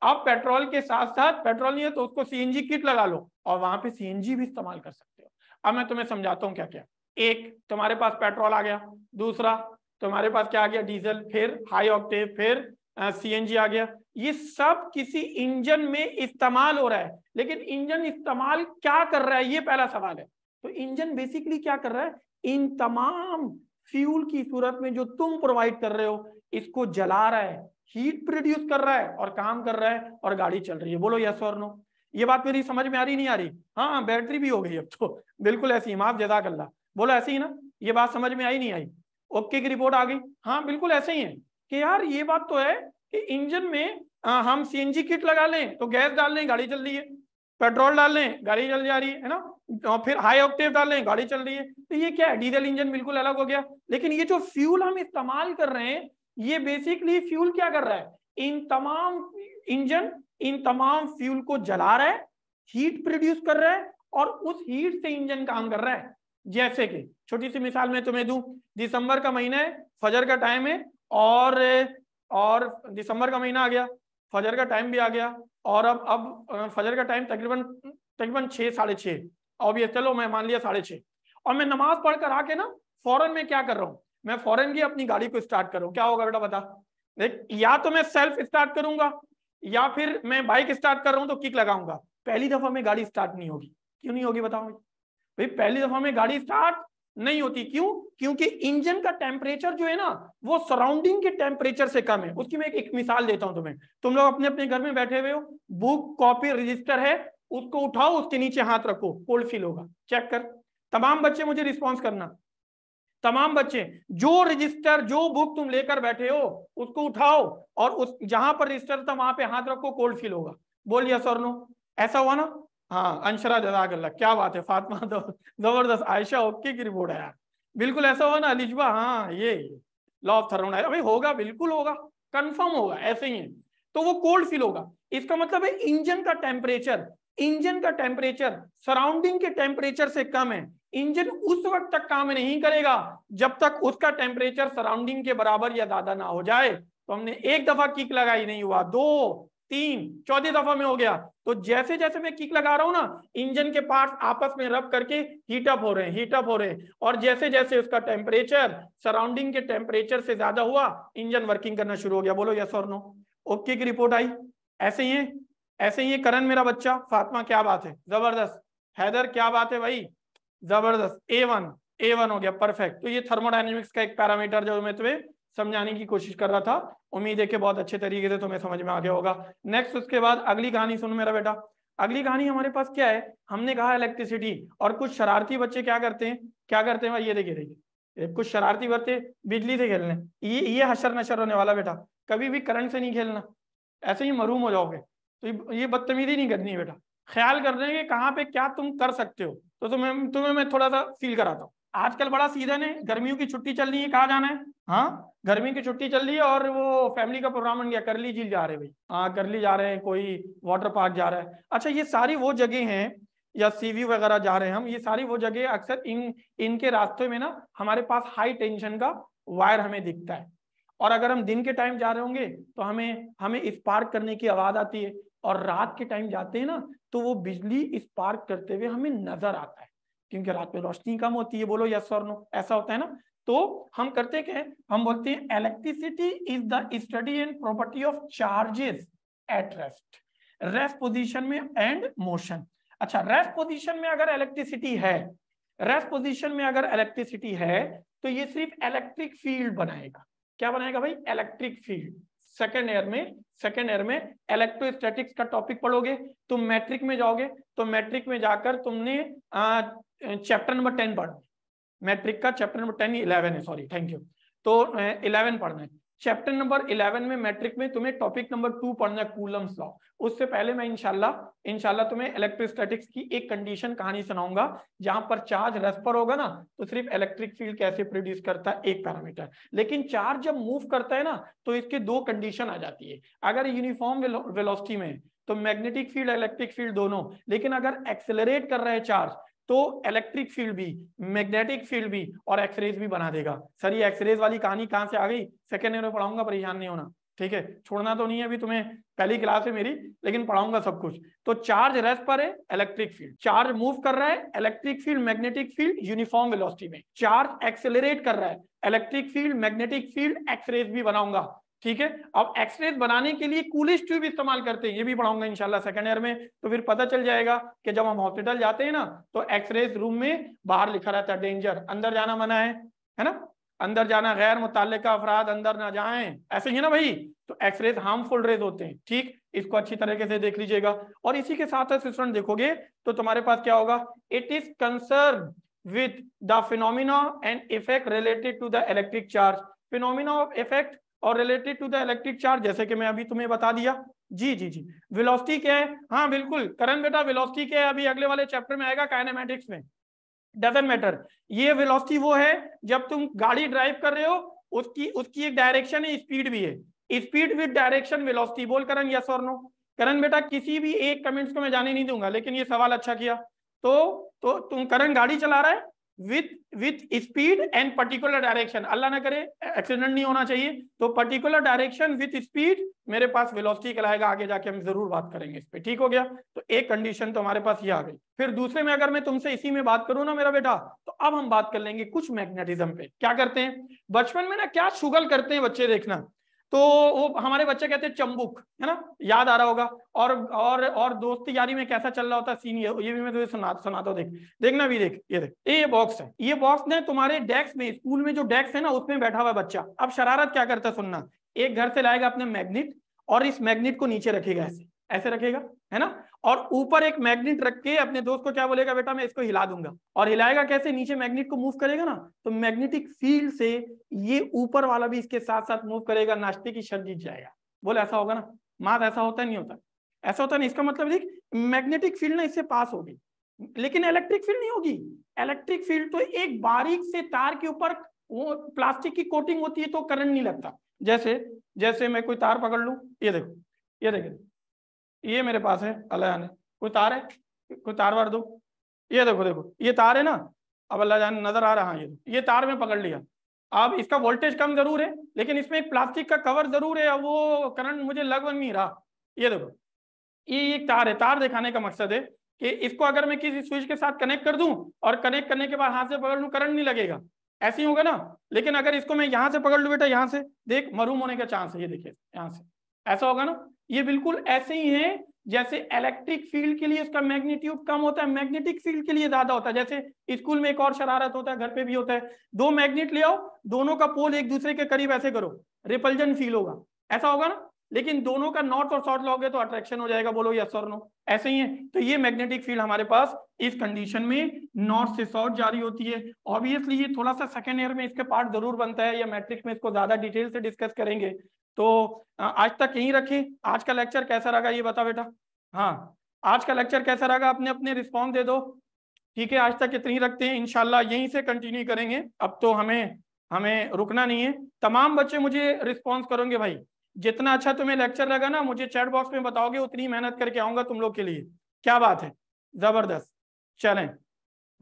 A: अब पेट्रोल के साथ साथ पेट्रोल नहीं है तो उसको सीएनजी किट लगा लो और वहां पे सीएनजी भी इस्तेमाल कर सकते हो अब मैं तुम्हें समझाता हूँ क्या क्या एक तुम्हारे पास पेट्रोल आ गया दूसरा तुम्हारे पास क्या आ गया डीजल फिर हाई ऑक्टेव फिर सीएनजी आ गया ये सब किसी इंजन में इस्तेमाल हो रहा है लेकिन इंजन इस्तेमाल क्या कर रहा है ये पहला सवाल है तो इंजन बेसिकली क्या कर रहा है इन तमाम फ्यूल की सूरत में जो तुम प्रोवाइड कर रहे हो इसको जला रहा है हीट प्रोड्यूस कर रहा है और काम कर रहा है और गाड़ी चल रही है बोलो यस और नो ये बात मेरी समझ में आ रही नहीं आ रही हाँ, हाँ बैटरी भी हो गई अब तो बिल्कुल ऐसी इमाम जजाकल्ला बोलो ऐसे ही ना ये बात समझ में आई नहीं आई ओके की रिपोर्ट आ गई हाँ बिल्कुल ऐसे ही है कि यार ये बात तो है कि इंजन में आ, हम सीएनजी किट लगा लें तो गैस डाल लें गाड़ी चल रही है पेट्रोल डाल लें गाड़ी चल जा रही है ना और फिर हाई ऑक्टेव डाल लें गाड़ी चल रही है तो ये क्या है डीजल इंजन बिल्कुल अलग हो गया लेकिन ये जो फ्यूल हम इस्तेमाल कर रहे हैं ये बेसिकली फ्यूल क्या कर रहा है इन तमाम इंजन इन तमाम फ्यूल को जला रहा है हीट प्रोड्यूस कर रहा है और उस हीट से इंजन काम कर रहा है जैसे कि छोटी सी मिसाल मैं तुम्हें दू दिसंबर का महीना है फजर का टाइम है और और दिसंबर का महीना आ गया फजर का टाइम भी आ गया और अब अब फजर का टाइम तकरीबन तकरीबन छः साढ़े छः ये चलो मैं मान लिया साढ़े छः और मैं नमाज पढ़कर आके ना फॉरन में क्या कर रहा हूँ मैं फॉरन की अपनी गाड़ी को स्टार्ट कर रहा हूँ क्या होगा बेटा बता देख या तो मैं सेल्फ स्टार्ट करूंगा या फिर मैं बाइक स्टार्ट कर रहा हूँ तो किक लगाऊंगा पहली दफा में गाड़ी स्टार्ट नहीं होगी क्यों नहीं होगी बताओ भाई पहली दफा में गाड़ी स्टार्ट नहीं होती क्यों क्योंकि इंजन का टेम्परेचर जो है ना वो सराउंडिंग के टेम्परेचर से कम है उसकी मैं एक, एक मिसाल देता हूं तुम्हें तुम लोग अपने अपने घर में बैठे हुए हो बुक कॉपी रजिस्टर है उसको उठाओ उसके नीचे हाथ रखो कोल्ड फील होगा चेक कर तमाम बच्चे मुझे रिस्पॉन्स करना तमाम बच्चे जो रजिस्टर जो बुक तुम लेकर बैठे हो उसको उठाओ और उस जहां पर रजिस्टर था वहां पे हाथ रखो कोल्ड फील होगा बोलिए सर नो ऐसा हुआ ना हाँ अंशरा जजाकल्ला क्या बात है फातमा तो जबरदस्त आयशा ओके की रिपोर्ट है यार बिल्कुल ऐसा होगा ना अलिजबा हाँ ये लॉ ऑफ थर्मोडा अभी होगा बिल्कुल होगा कंफर्म होगा ऐसे ही है तो वो कोल्ड फील होगा इसका मतलब है इंजन का टेम्परेचर इंजन का टेम्परेचर सराउंडिंग के टेम्परेचर से कम है इंजन उस वक्त तक काम नहीं करेगा जब तक उसका टेम्परेचर सराउंडिंग के बराबर या ज्यादा ना हो जाए तो हमने एक दफा किक लगाई नहीं हुआ दो तीन चौथी दफा में हो गया तो जैसे जैसे मैं किक लगा रहा हूं ना इंजन के पार्ट्स आपस में रब करके हीटअप हो रहे हैं हीटअप हो रहे हैं और जैसे जैसे उसका टेम्परेचर सराउंडिंग के टेम्परेचर से ज्यादा हुआ इंजन वर्किंग करना शुरू हो गया बोलो यस और नो ओके की रिपोर्ट आई ऐसे ही है ऐसे ही है करण मेरा बच्चा फातमा क्या बात है जबरदस्त हैदर क्या बात है भाई जबरदस्त ए वन ए वन हो गया परफेक्ट तो ये थर्मोडाइनमिक्स का एक पैरामीटर जो मैं तुम्हें समझाने की कोशिश कर रहा था उम्मीद है कि बहुत अच्छे तरीके से तुम्हें समझ में आ गया होगा नेक्स्ट उसके बाद अगली कहानी सुन मेरा बेटा अगली कहानी हमारे पास क्या है हमने कहा इलेक्ट्रिसिटी और कुछ शरारती बच्चे क्या करते हैं क्या करते हैं ये देखिए देखिए कुछ शरारती बच्चे बिजली से खेलने ये ये हशर नशर होने वाला बेटा कभी भी करंट से नहीं खेलना ऐसे ही मरूम हो जाओगे तो ये बदतमीजी नहीं करनी बेटा ख्याल कर रहे हैं कि कहाँ पे क्या तुम कर सकते हो तो तुम्हें तुम्हें मैं थोड़ा सा फील कराता हूँ आजकल बड़ा सीजन है गर्मियों की छुट्टी चल रही है कहाँ जाना है हाँ गर्मी की छुट्टी चल रही है और वो फैमिली का प्रोग्राम बन गया करली झील जा रहे भाई हाँ करली जा रहे हैं कोई वाटर पार्क जा रहा है अच्छा ये सारी वो जगह हैं या व्यू वगैरह जा रहे हैं हम ये सारी वो जगह अक्सर इन इनके रास्ते में ना हमारे पास हाई टेंशन का वायर हमें दिखता है और अगर हम दिन के टाइम जा रहे होंगे तो हमें हमें इस पार्क करने की आवाज आती है और रात के टाइम जाते हैं ना तो वो बिजली इस पार्क करते हुए हमें नजर आता है क्योंकि रात में रोशनी कम होती है बोलो या और नो ऐसा होता है ना तो हम करते क्या हम बोलते हैं electricity is the study and property of charges at rest rest position में एंड मोशन अच्छा रेस्ट पोजिशन में अगर इलेक्ट्रिसिटी है रेस्ट पोजिशन में अगर इलेक्ट्रिसिटी है तो ये सिर्फ इलेक्ट्रिक फील्ड बनाएगा क्या बनाएगा भाई इलेक्ट्रिक फील्ड सेकेंड ईयर में सेकेंड ईयर में इलेक्ट्रोस्टैटिक्स का टॉपिक पढ़ोगे तुम मैट्रिक में जाओगे तो मैट्रिक में जाकर तुमने चैप्टर नंबर टेन पढ़ना मैट्रिक का चैप्टर नंबर टेन इलेवन है सॉरी थैंक यू तो इलेवन पढ़ना है चैप्टर नंबर इलेवन में मैट्रिक में तुम्हें टॉपिक नंबर टू पढ़ना है कूलम्स लॉ उससे पहले मैं इनशाला इनशाला तुम्हें इलेक्ट्रोस्टैटिक्स की एक कंडीशन कहानी सुनाऊंगा जहां पर चार्ज रेस्पर होगा ना तो सिर्फ इलेक्ट्रिक फील्ड कैसे प्रोड्यूस करता है एक पैरामीटर लेकिन चार्ज जब मूव करता है ना तो इसके दो कंडीशन आ जाती है अगर यूनिफॉर्म वेलोसिटी में तो मैग्नेटिक फील्ड इलेक्ट्रिक फील्ड दोनों लेकिन अगर एक्सेलरेट कर रहे हैं चार्ज तो इलेक्ट्रिक फील्ड भी मैग्नेटिक फील्ड भी और एक्सरेज भी बना देगा सर ये एक्सरेज वाली कहानी कहाँ से आ गई सेकेंड ईयर में पढ़ाऊंगा परेशान नहीं होना ठीक है छोड़ना तो नहीं है अभी तुम्हें पहली क्लास है मेरी लेकिन पढ़ाऊंगा सब कुछ तो चार्ज रेस्ट पर है इलेक्ट्रिक फील्ड चार्ज मूव कर रहा है electric field magnetic field uniform velocity में चार्ज एक्सेलरेट कर रहा है electric field magnetic field X rays भी बनाऊंगा ठीक है अब एक्सरेज बनाने के लिए कूलिश ट्यूब इस्तेमाल करते हैं ये भी पढ़ाऊंगा इंशाल्लाह सेकंड ईयर में तो फिर पता चल जाएगा कि जब हम हॉस्पिटल जाते हैं ना तो एक्सरे रूम में बाहर लिखा रहता है डेंजर अंदर जाना मना है है ना अंदर जाना गैर मुतल अफराद अंदर ना जाए ऐसे ही ना भाई तो एक्सरेज हार्मफुल रेज होते हैं ठीक इसको अच्छी तरीके से देख लीजिएगा और इसी के साथ साथ स्टूडेंट देखोगे तो तुम्हारे पास क्या होगा it is concern with the phenomena and effect related to the electric charge phenomena of effect और related to the electric charge जैसे कि मैं अभी तुम्हें बता दिया जी जी जी वेलोसिटी क्या है हाँ बिल्कुल करण बेटा वेलोसिटी क्या है अभी अगले वाले चैप्टर में आएगा काइनेमेटिक्स में डजेंट मैटर ये वेलोसिटी वो है जब तुम गाड़ी ड्राइव कर रहे हो उसकी उसकी एक डायरेक्शन है स्पीड भी है स्पीड विद डायरेक्शन वेलोसिटी बोल करण यस और नो करण बेटा किसी भी एक कमेंट्स को मैं जाने नहीं दूंगा लेकिन ये सवाल अच्छा किया तो तो तुम करण गाड़ी चला रहा है with with speed and particular direction अल्लाह ना करे एक्सीडेंट नहीं होना चाहिए तो पर्टिकुलर डायरेक्शन विथ स्पीड मेरे पास वेलोसिटी कहलाएगा आगे जाके हम जरूर बात करेंगे इस पर ठीक हो गया तो एक कंडीशन तो हमारे पास ये आ गई फिर दूसरे में अगर मैं तुमसे इसी में बात करूं ना मेरा बेटा तो अब हम बात कर लेंगे कुछ मैग्नेटिज्म पे क्या करते हैं बचपन में ना क्या शुगल करते हैं बच्चे देखना तो वो हमारे बच्चे कहते हैं चंबुक है ना याद आ रहा होगा और और और दोस्ती यारी में कैसा चल रहा होता है सीन ये ये भी मैं तुझे सुना सुनाता तो हूँ देख देखना भी देख ये देख ये बॉक्स है ये बॉक्स ने तुम्हारे डेस्क में स्कूल में जो डेस्क है ना उसमें बैठा हुआ बच्चा अब शरारत क्या करता है सुनना एक घर से लाएगा अपने मैग्नेट और इस मैग्नेट को नीचे रखेगा ऐसे ऐसे रखेगा है ना और ऊपर एक मैग्नेट रख के अपने दोस्त को क्या बोलेगा बेटा मैं इसको हिला दूंगा और हिलाएगा कैसे नीचे मैग्नेट को मूव करेगा ना तो मैग्नेटिक फील्ड से ये ऊपर वाला भी इसके साथ साथ मूव करेगा नाश्ते की शर्ट जीत जाएगा बोल ऐसा होगा ना मात ऐसा होता नहीं होता ऐसा होता नहीं इसका मतलब देख मैग्नेटिक फील्ड ना इससे पास होगी लेकिन इलेक्ट्रिक फील्ड नहीं होगी इलेक्ट्रिक फील्ड तो एक बारीक से तार के ऊपर वो प्लास्टिक की कोटिंग होती है तो करंट नहीं लगता जैसे जैसे मैं कोई तार पकड़ लू ये देखो ये देखो ये मेरे पास है अल्लाह जाने कोई तार है कोई तार वार दो ये देखो देखो ये तार है ना अब अल्लाह जाने नजर आ रहा है ये ये तार में पकड़ लिया अब इसका वोल्टेज कम जरूर है लेकिन इसमें एक प्लास्टिक का कवर जरूर है अब वो करंट मुझे लग नहीं रहा ये देखो ये एक तार है तार दिखाने का मकसद है कि इसको अगर मैं किसी स्विच के साथ कनेक्ट कर दूं और कनेक्ट करने के बाद हाथ से पकड़ लूं करंट नहीं लगेगा ऐसे ही होगा ना लेकिन अगर इसको मैं यहां से पकड़ लू बेटा यहां से देख मरूम होने का चांस है ये देखिए यहां से ऐसा होगा ना ये बिल्कुल ऐसे ही है जैसे इलेक्ट्रिक फील्ड के लिए इसका मैग्नीट्यूड कम होता है मैग्नेटिक फील्ड के लिए ज्यादा होता है जैसे स्कूल में एक और शरारत होता है घर पे भी होता है दो मैग्नेट ले आओ दोनों का पोल एक दूसरे के करीब ऐसे करो रिपल्जन फील होगा ऐसा होगा ना लेकिन दोनों का नॉर्थ और साउथ लाओगे तो अट्रैक्शन हो जाएगा बोलो या सर नो ऐसे ही है तो ये मैग्नेटिक फील्ड हमारे पास इस कंडीशन में नॉर्थ से साउथ जारी होती है ऑब्वियसली ये थोड़ा सा सेकेंड ईयर में इसके पार्ट जरूर बनता है या मैट्रिक्स में इसको ज्यादा डिटेल से डिस्कस करेंगे तो आज तक यहीं रखें आज का लेक्चर कैसा रहेगा ये बता बेटा हाँ आज का लेक्चर कैसा रहेगा अपने अपने रिस्पॉन्स दे दो ठीक है आज तक इतनी ही रखते हैं इनशाला यहीं से कंटिन्यू करेंगे अब तो हमें हमें रुकना नहीं है तमाम बच्चे मुझे रिस्पॉन्स करोगे भाई जितना अच्छा तुम्हें लेक्चर लगा ना मुझे चैट बॉक्स में बताओगे उतनी मेहनत करके आऊंगा तुम लोग के लिए क्या बात है जबरदस्त चलें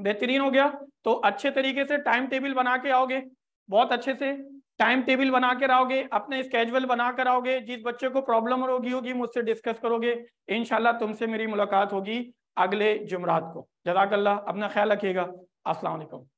A: बेहतरीन हो गया तो अच्छे तरीके से टाइम टेबल बना के आओगे बहुत अच्छे से टाइम टेबल बना के रहोगे अपने स्केजुअल बना कर आओगे जिस बच्चे को प्रॉब्लम होगी होगी मुझसे डिस्कस करोगे इनशाला तुमसे मेरी मुलाकात होगी अगले जुमरात को जजाकल्ला अपना ख्याल रखिएगा असलम